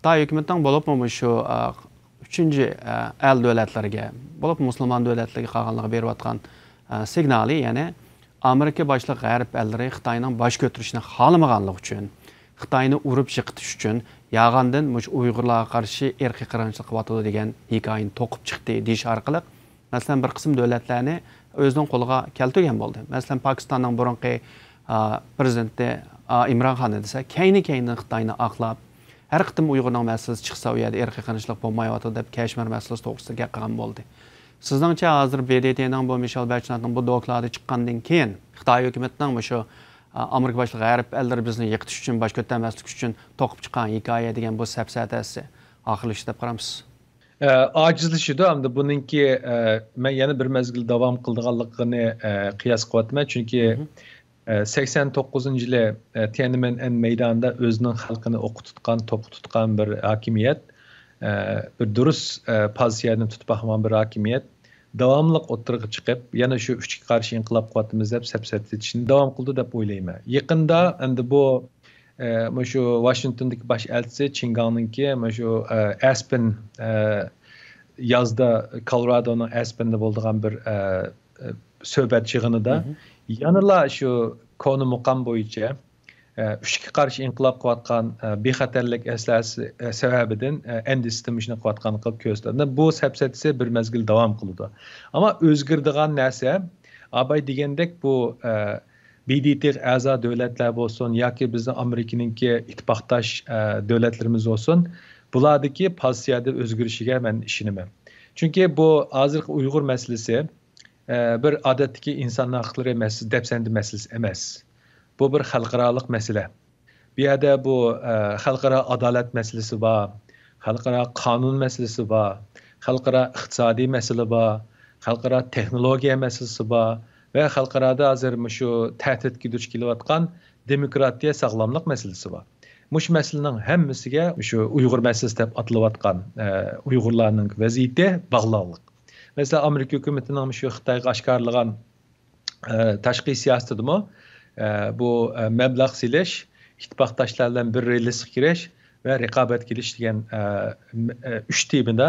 xitoy hukumatidan bo'libmi shu e, uchinchi al e, davlatlarga bo'lib musulmon davlatlarga qolganlig'i berayotgan e, signali ya'ni amerika boshliq g'arb allari xitoyning bosh ko'tarishni xohlamaganligi uchun xitoyni urib chiqitish uchun yag'andan mush uyg'urlarga qarshi erkiy qirg'inchilik qilyotdi degan hikoyani to'qib chiqdi deyish orqali masalan bir qism davlatlarni o'zining qo'liga keltirgan bo'ldi masalan pokistonning burunqi prezidenti imron xon desa keyin keyin xitoyni oqlab har qitim uyg'unamasiz chiqsa u yerda erkak qilishlik bo'lmayotdi deb kashmir masalasi to'g'risida gap bo'ldi sizningcha hozir bdtning bu mishel bachnatning bu dokladi chiqqandan keyin xitoy hukumatining shu amerika boshlig'i arab ellari bizni yiqitish uchun bosh ko'tarmaslik uchun to'qib chiqqan hikoya degan bu sapsatasi oxirlashi deb qaramiz e, ojizlashidi hamda buninki e, man yana bir mazgil davom qildiganligini e, qiyos qilyapman chunki 89-cu ilə e, Tiananmen meydanında özünün xalqını oxu tutqan, topu tutqan bir hakimiyyət, e, bir dürüs e, pozisiyani tutub baxman bir hakimiyyət davamlıq oturğa çıxıb, yana şu üçkə qarşı inqilab qüvvətimiz deyə səpsətlətişini davam qıldı deyə oylayım. Yaxında indi bu mən şu Washingtondakı baş elçisi Çinganınki mən şu Aspen yazda Colorado'nun Aspen'da olduğan bir söhbət çığınında Hı -hı. Yanıla şu konu muqam bo'yicha e, ishga qarshi inqilob qilayotgan e, bexatarlik aslasi e, sababidan endi sitimishni kuatkan qilib ko'rsatadi bu sapsatisi bir mazgil davom qiladi Ama o'zgardigan narsa abay digendek bu bdt a'zo davlatlar bo'lsin yoki bizni amerikaninki ittifoqdosh davlatlarimiz bo'lsin bulardagi pozitsiyada o'zgarishiga man ishonaman Çünkü bu azırk uyg'ur masalasi bir adətdəki insan hüquqları məsələsi, dəbsəndi məsələsi emas. Bu bir xalqaralıq məsələ. Bu yerdə bu xalqara adalet məsələsi var, xalqara qanun məsələsi var, xalqara iqtisadi məsələ var, xalqara texnologiya məsələsi var və xalqarada hazır şu təhdidə duç gəliyotqan demokratiya sağlamlıq məsələsi var. Muş məsələnin hamısına şu Uyğur məsələsi deyə atılıb atqan e, Uyğurların vəziyyəti bağlanılıb. Mesela Amerika hökumətinin Amerika Xitayğa aşkarlayan e, təşqi siyasətidimi bu e, e, məbləğ siləş, ittifaqdaşlardan bir relis giriş və rəqabət giriş deyilən 3 tipində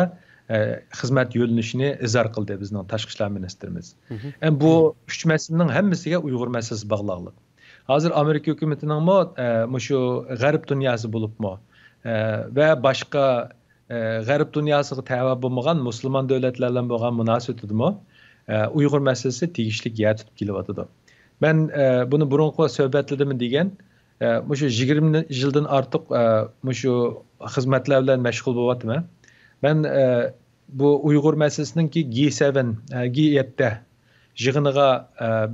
xizmət yönəlişini izhar qıldı bizning tashqi ishlar ministrimiz. Endi yəni bu 3 məsələnin hammasiga Uyğur məsələsi bağlaqlıq. Hazır Amerika hökumətinin mə məşu qərb dünyası bulubmu və başqa Qərb dünyasına təbə olmayan müsəlman dövlətlərlə olan münasibətidimi Uyğur məsələsi tegişli yer tutub kelyotidi. Mən e, bunu burunqu söhbətlədim degan e, mushu 20 yildan ortiq e, mushu xizmatlar bilan mashg'ul bo'lyapman. Mən bu Uyğur məsələsininki G7, G7 yig'iniga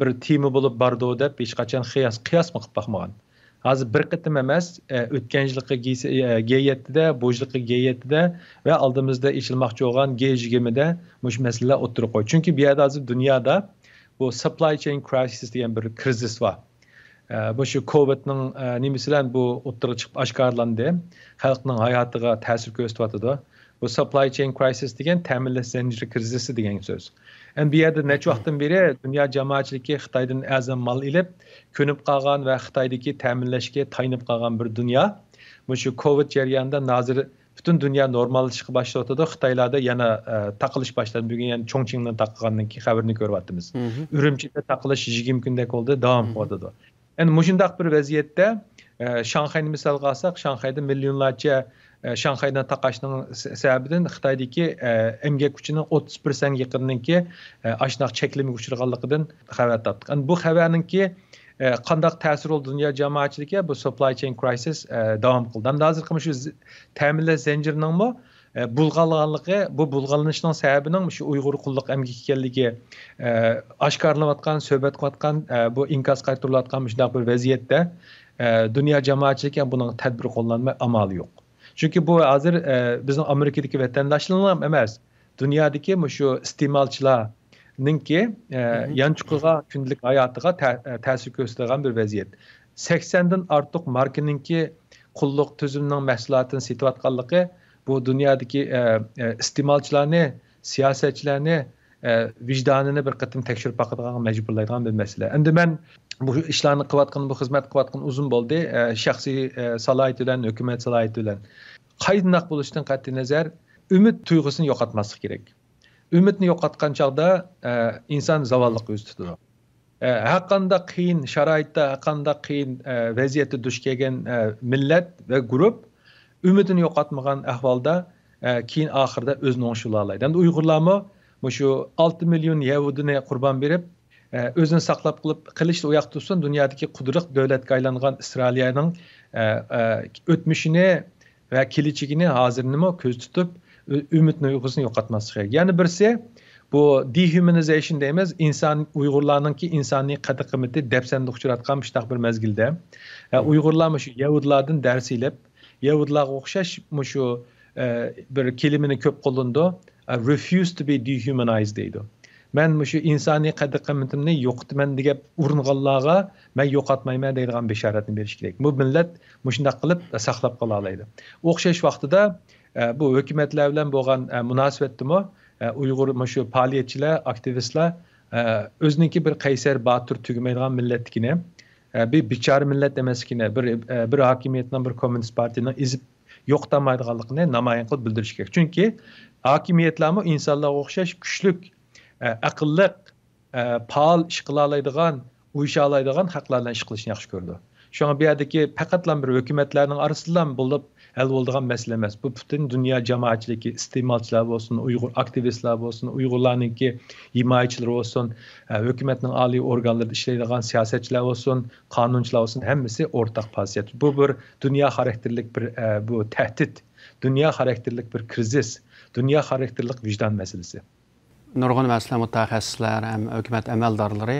bir tema bo'lib bordi deb hech qachon qiyos qiyosmi qilib boqmagan hozir bir qitim emas e, o'tgan yilgi g yettida bu yilgi g yettida va oldimizda eshilmoqchi bo'lgan g yigirmada mush masalalar o'tirib qo'y chunki bu yerda hozir dunyoda bu supply chain crisis degan bir krizis bor e, bu shu covidning e, nimasi bilan bu o'ttirga chiqib oshkorlandi xalqning hayotiga ta'sir ko'rsatyotidi bu supply chain crisis degan ta'minlash zanjiri krizisi degan so'z nbada necha vaqtdan beri dunyo jamoatchiligi xitoydan azim mol ilib ko'nib qolgan va xitoydagi ta'minlashga tayinib qolgan bir dunyo shu covid jarayonida nozir butun dunyo normallashishga boshlayotdi xitoylarda yana e, taqilish boshladi bugun yana chongqingdan taqilgandan keyin xabarini ko'ryapmiz urumchida taqilish 20 kundek bo'ldi davom qilyotdi endi yani, mushundoq bir vaziyatda e, shanxayni misolga olsak shanxayda millionlarcha shanxaydan taqashning sababidan xitoydagi emgak kuchini o'ttiz persent yaqinninki ashunaq cheklimiga uchraganligidan xabar topdik bu xabarninki qandaq ta'sir bo'ldi dunyo jamoatchiligiga bu supply chain crisis davom qildi hamda hozirgi shu ta'minlash zanjirinimi bulg'anligi bu bulg'anlishning sababining shu uyg'ur qulliq amgik ekanligi oshkorlanayotgan söhbat qilayotgan bu inkas qaytarilayotgan shunday bir vaziyatda dunyo jamoatchiligi buning tadbir qo'llanma amali yo'q Çünki bu hazır e, bizim Amerikadakı vətəndaşlarımız emas. Dünyadakı məşu iste'molchilar ninki e, yan chuqiga kundalik hayotiga ta'sir e, ko'rsatgan bir vaziyat 80 dan ortiq markaninki qulluq tuzumining mahsulotini sotayotganligi bu dunyodagi e, e, iste'molchilarni siyosatchilarni vijdonini e, bir qatim tekshirib boqadigan majburlaydigan bir masala endi man bu ishlarni qilayotgan bu xizmat qilayotgan uzun bo'ldi shaxsiy e, e, salohiyat bilan hukumat salohiyati bilan qaydinaq bo'lishidan qat'iy nazar umid tuyg'usini yo'qotmaslik kerak umidni yo'qotgan chog'da e, inson zavolliqqa yuz tutadi har qanday qiyin sharoitda har qanday qiyin vaziyatga duch kelgan millat yo'qotmagan ahvolda keyin oxirida o'zini endi uyg'urlarmi shu olti million yahudini qurbon өзүн саклап кылып кылычты уяк турсун дүйнөдөгү кудурак дөөлөткө айланган ve өтмүшүнө ва келечегине азырынымы көз тутуп үмүт уйгусун жокотмаслык керек яны бирси bu dehumanization demez insan uygurlarının ki insani qimmati dafsanda uchratgan mushtaq bir mazgilda hmm. uyg'urlar shu yahudlardan dars ilib yahudlarga o'xshash shu e, bir kelimini ko'p qo'llandi refuse to be dehumanized deydi men shu insoniy qadr qimmatimni yo'qitman deb uringanlarga man yo'qotmayman deydigan bishoratni berish kerak bu millat shundaq qilib saqlab qola oladi o'xshash vaqtida e, bu hukumatlar bilan bo'lgan e, munosabatdimi e, uyg'ur shu faoliyatchilar aktivistlar o'ziniki bir qaysar botir tugmaydigan millatnikini bir bichora millat emasligini bir bir hokimiyatdan bir kommunist partiyadan izib yo'qtamaydiganligini namoyon qilib bildirish kerak chunki hokimiyatlarmi insonlarga o'xshash kuchlik aqlliq faol ish qila oladigan uyusha oladigan xalqlar bilan ish qilishni yaxshi ko'rdi shunga bu yerdagi faqatla bir hukumatlarning orasidan bo'lib hal bo'ladigan masala emas bu butun dunyo jamoatchiligi iste'molchilar bo'lsin uyg'ur aktivistlar bo'lsin uyg'urlarniki himoyachilar bo'lsin e, hukumatning oliy organlarida ishlaydigan siyosatchilar bo'lsin qonunchilar bo'lsin hammasi o'rtaq vaziyat bu bir dunyo xarakterlik bir e, bu tahdid dunyo xarakterlik bir krizis dunyo xarakterlik vijdon masalasi nurğun vəslə mütəxəssislər, həm hökumət əməldarları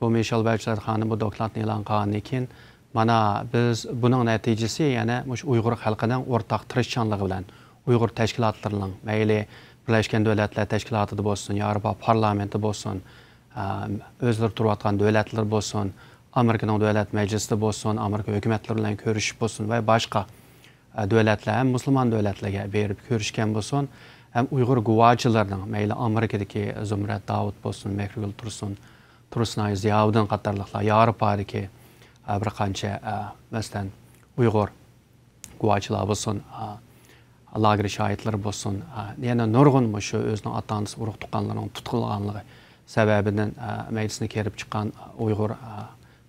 bu Meşal Bəlçilər xanım bu dokladını elan qanıkin, mana biz bunun nəticəsi, yəni Uyğur xalqının ortaq tırışçanlığı bilən Uyğur təşkilatlarının, məyli Birləşkən Dövlətlər Təşkilatıdır bolsun, Avropa Parlamenti bolsun, özləri turuyatqan dövlətlər bolsun, Amerikanın dövlət məclisi bolsun, Amerika hökumətləri ilə görüşüb bolsun və başqa e, dövlətlər, həm müsəlman dövlətlərə verib görüşkən bolsun həm Uyğur quvacılarının, məyli Amerikadakı Zümrət Davud olsun, Məhrül Tursun, Tursunay Ziyavudun qatarlıqlar, Yarıpadakı e, bir qança e, məsələn Uyğur quvacılar olsun, e, lagri şahidlər olsun, yəni nurgun məşu özünün ata-anası uruq tuqqanlarının tutqulğanlığı səbəbindən məclisinə kirib çıxan Uyğur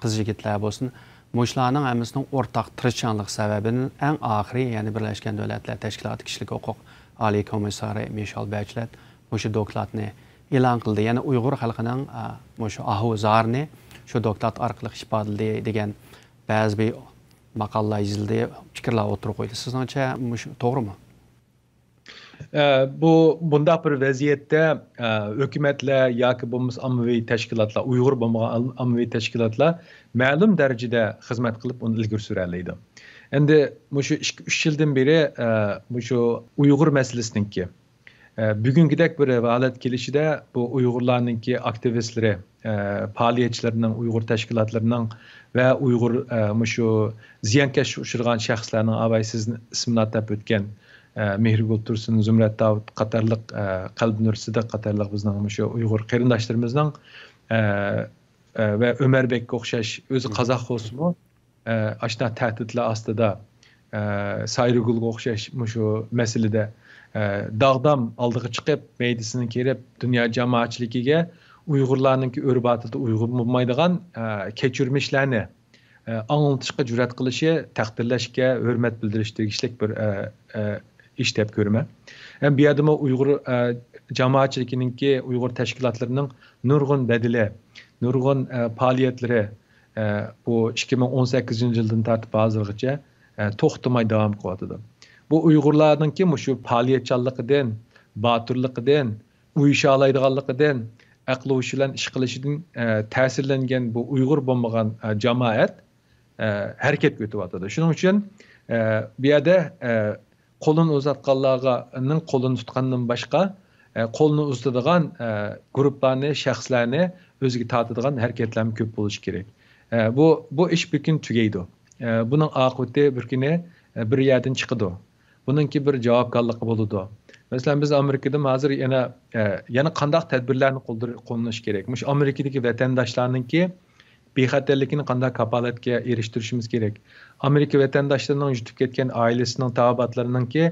qız-yigitlər olsun, Muşlarının həməsinin ortaq tırışçanlıq səbəbinin ən axiri, yəni Birləşmiş Dövlətlər Təşkilatı Kişilik Hüquq oliy komissari mishol bachlat o'sha dokladni e'lon qildi ya'ni uyg'ur xalqining o'sha zarni shu doklat orqali ifodaldi degan ba'zi bir maqolalar yozildi fikrlar o'tirib qo'yildi sizningcha to'g'rimi bu bundaq bir vaziyatda hukumatlar yoki bo'lmasa ommaviy tashkilotlar uyg'ur bo'lmagan ommaviy tashkilotlar ma'lum darajada xizmat qilib uni ilgari suralaydi endi mushu ikki uch yildan beri mushu e, uyg'ur masalasiniki e, bugungidek bir holat kelishida bu uyg'urlarninki aktivistlari e, faoliyatchilarning uyg'ur tashkilotlarining va uyg'ur mushu ziyankash uchragan shaxslarning avval sizni ismini atab o'tgan mehribul tursun zumrat davud qatorliq qalb nur sidiq qatorliq bizning o'sha uyg'ur qarindoshlarimizning va umarbekka o'xshash o'zi qozoq bo'lsinmi aşina təhdidlər astıda sayrıquluq oxşaşmış o məsələdə dağdan aldığı çıxıb meydisini kirib dünya cəmaətçiliyinə Uyğurlarınki örbatında uyğun olmaydığan keçirmişlərini anlatışqa cürət qılışı, təqdirləşkə, hörmət bildiriş deyişlik bir ə, ə, iş deyib görmə. Həm bir adıma Uyğur cəmaətçiliyininki Uyğur təşkilatlarının nurgun bədili, nurgun ə, fəaliyyətləri, Ee, bu 2018 yıldan tartib hozirgacha e, to'xtamay devam qilyotidi bu uyg'urlarninki shu paliyatchanligidan botirligidan uyusha oladiganligidan aqli ushi bilan ish qilishidan ta'sirlangan bu uyg'ur bo'lmagan jamoat harakatga o'tyotidi shuning uchun bu yerda qo'lini uzatganlarning qo'lini tutgandan boshqa qo'lni uzatadigan guruhlarni shaxslarni o'ziga tortadigan harakatlar ko'p bo'lishi kerak bu bu ish bir kun tugaydi buning oqibati bir kuni e, bir yerdan chiqadi buningki bir javobgarligi bo'ladi masalan biz amerikada hozir yana e, yana qanday tadbirlarni qo'llanish kerak mush amerikadagi vatandoshlarninki bexatarligini qanday kapolatga erishtirishimiz kerak amerika vatandoshlarining yutib ketgan oilasining taobatlarininki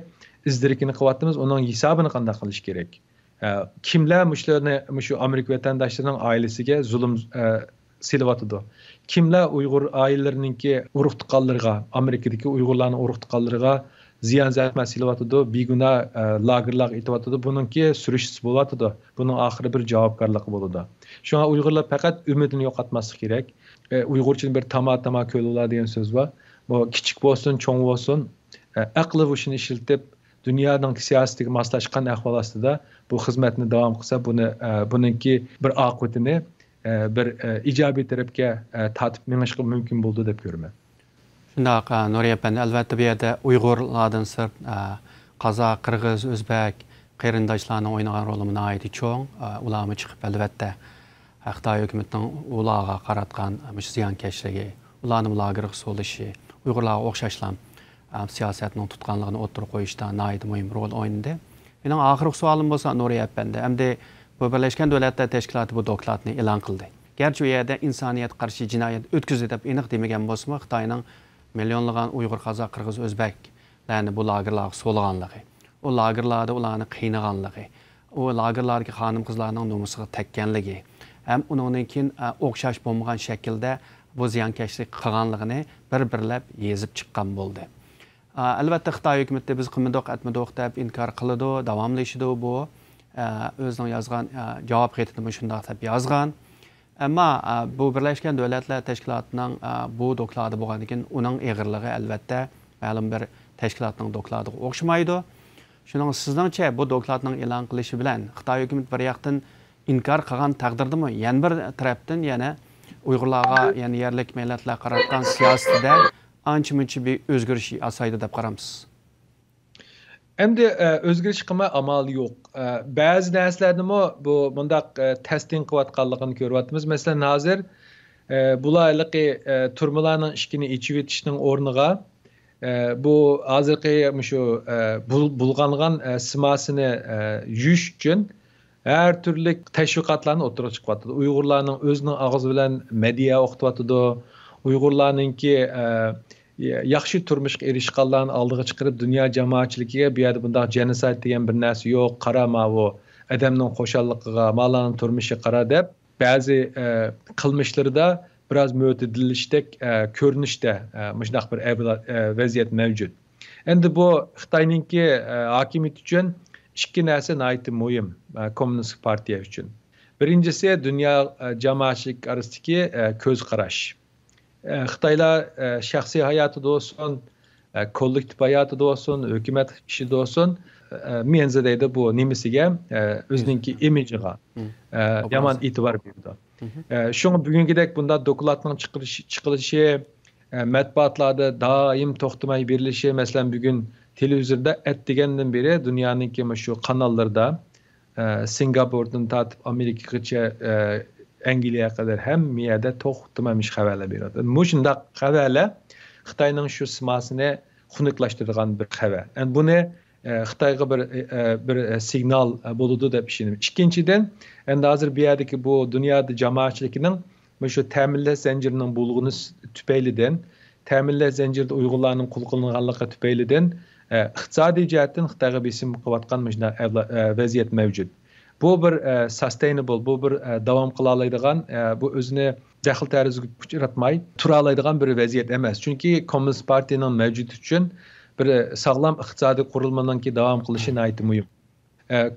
izdirikini qilyaptimiz uning hisobini qanday qilish kerak kimlar mushlarni shu amerika vatandoshlarining oilasiga zulm e, silyotidi Kimler uyg'ur ailelerinin oilalarininki urug' tuqqanlarga amerikadagi uyg'urlarni urug' tuqqanlarga ziyon zahmat silyotidi beguna e, lagerlarga etyotidi buningki surishisi bo'lyotidi buning oxiri bir cevapkarlık javobgarligi Şu an uyg'urlar faqat umidini yo'qotmaslik kerak e, uyg'urchada bir tama tama ko'llar degan so'z bor bu kichik bo'lsin cho'ng bo'lsin e, aqli shuni ishiltib dunyoning siyosatiga moslashgan ahvol ostida bu xizmatni devam kısa bunu e, ki bir oqibatini E, bir e, ijobiy tarafga e, tatib mumkin bo'ldi deb ko'raman shundoq nuriya albatta bu yerda uyg'urlardan sirt qozoq qirg'iz o'zbek qarindoshlarni o'ynagan roli nihoyatda cho'ng ularni chiqib albatta xitoy hukumatining ularga qaratgan ziyonkashligi ularni lagirga solishi uyg'urlarga o'xshashlam siyosatning tutqanligini o'ttirib qo'yishda nihoyatda muhim rol o'ynadi mening oxirgi savolim bo'lsa nuriya apandi hamda va birlashgan davlatlar tashkiloti bu dokladni e'lon qildi garchi u yerda insoniyat qarshi jinoyat o'tkazdi deb aniq demagan bo'lsimi xitoyning millionlagan uyg'ur qozoq qirg'iz o'zbeklarni bu lagerlarga so'lganligi u lagerlarda ularni qiynaganligi u lagerlardagi xonim qizlarning nomusiga takkanligi ham undan keyin e, o'xshash bo'lmagan shaklda bu ziyonkashlik qilganligini bir birlab yezib chiqqan bo'ldi e, albatta xitoy hukumati biz qilmadoq etmadoq deb inkor qiladi davomlashadi bu өзінің жазған жауап ретінде мұшындақ деп жазған әмма бұл бірләшкен дәулетлер тәшкілатының бұл доклады болған оның иғырлығы әлбәтте мәлім бір тәшкілатның докладыға оқшымайды шұның сіздіңше бұл докладның илан қылышы білән қытай үкімет бір жақтан inkor qilgan taqdirdami yana bir tarafdan yana uyg'urlarga ya'ni yerlik ancha muncha o'zgarish deb endi o'zgarish e, qilma amal yo'q e, ba'zi narsalarnimi bu bundaq e, tasdin qilayotganligini ko'ryapmiz masalan hozir bular hali turmalarni ishkini ichib etishning o'rniga bu hozirgi shu bulg'angan simasini yuyish uchun har turli tashviqotlarni o'tira chiqyotdi uyg'urlarning o'zining og'zi bilan media o'qityotidi uyg'urlarninki yaxşı turmuş erişqanların aldığı çıxırıb dünya cəmaətçiliyinə bu yerdə bundaq genosid deyilən bir nəsə yox, qarama o adamın xoşallığına, malın turmuşu qara deyə bəzi ə, e, qılmışlarda biraz mötədilişdək görünüşdə e, e, məşnaq bir vəziyyət mövcud. Endi bu Xitayınki hakimiyyət üçün iki nəsə nəhayət mühim kommunist partiya üçün. Birincisi dünya cəmaətçilik arasındakı göz qaraşı E, Xitaylar shaxsiy e, hayotida bo'lsin e, kollektiv hayotida bo'lsin hukumat kishi bo'lsin menzi deydi bu nemisiga o'ziningki imijiga yomon e'tibor berdi shunga bugungidek bunda dokladning chiqilishi matbuotlarda doim to'xtamay berilishi masalan bugun televizorda degandan beri dunyoniki shu kanallarda singapurdan tortib amerikagacha Angliya qədər həmmiyədə toxtumamış xəbərlər verirdi. Məşində xəbərlər Xitayının şu simasını xunuklaşdırğan bir xəbər. And bunu e, Xitayğa bir e, e, bir siqnal buludu deyə düşünürəm. İkincidən, indi hazır bir yerdəki bu dünyada cəmaətçilikinin şu təminlə zəncirinin bulğunu tüpeylidən, təminlə zəncirdə uyğurların qul qılınğanlığı tüpeylidən iqtisadi cəhətdən Xitayğa besim qıvatqan məşna vəziyyət mövcud bu bir ə, e, sustainable, bu bir ə, e, davam qıla alaydigan, e, bu özünü daxil tərəzi güc yaratmay tura alaydigan bir vəziyyət emas. Çünki Komünist partiyanın mövcud üçün bir sağlam iqtisadi qurulmanınki davam qilishi nəhayət mühüm.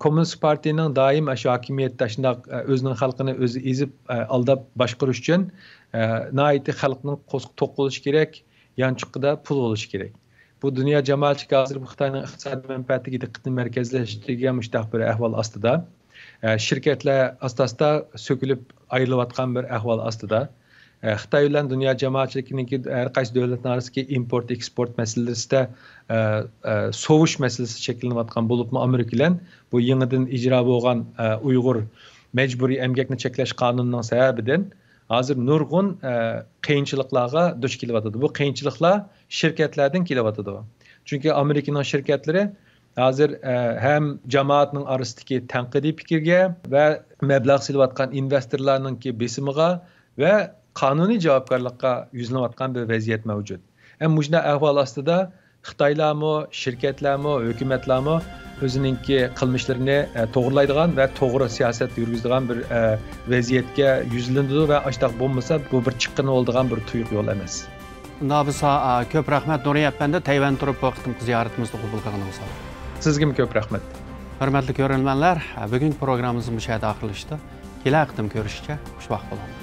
Komünist partiyanın daim əş hakimiyyətdə şındaq özünün xalqını özü ezib aldab başqırış üçün nəhayət xalqın qosq toq oluş kerak, yançıqda pul oluş kerak. Bu dünya cəmiyyəti hazır Xitayının iqtisadi mənfəəti diqqətini mərkəzləşdirən müstəqil bir əhval astıda. Ee, şirketler asta-asta sökülüp ayrılayotgan bir ahval aslida. Ee, xitoy bilan dunyo jamoatchiliginiki har qaysi davlatlar orasidagi import eksport masalalarida e, e, meselesi masalasi shakllanayotgan bo'libmi amerika bilan bu yangidan ijro e, bo'lgan uyg'ur mecburi emgekne cheklash qonunining sababidan hozir nurg'un qiyinchiliklarga duch kelyotadi bu qiyinchiliklar şirketlerden kelyotadi Çünkü amerikaning shirkatlari Hazır ə, e, həm cəmaatın arasındakı tənqidi fikirə və məbləğ silayotqan investorların ki besimiga və qanuni javobgarlikqa yuzlanayotgan bir vəziyyət mövcud. Həm mujna ahval ostida Xitaylarmı, şirkətlərmi, hökumətlərmi özününki qilmishlarını e, to'g'irlaydigan va to'g'ri siyosat yurgizadigan bir ə, e, vəziyyətə yuzlanadi va ashtaq bo'lmasa bu bir chiqqin bo'ladigan bir tuyuq yo'l emas. Nabisa, ko'p rahmat Nuriy apanda Tayvan turib bu qitimqi ziyoratimizni qabul qilganingiz uchun. sizga ko'p rahmat hurmatli ko'rilmanlar bugungi programmamizni mushohada qilishdi kela aqdim ko'rishcha xushvaqt bo'ling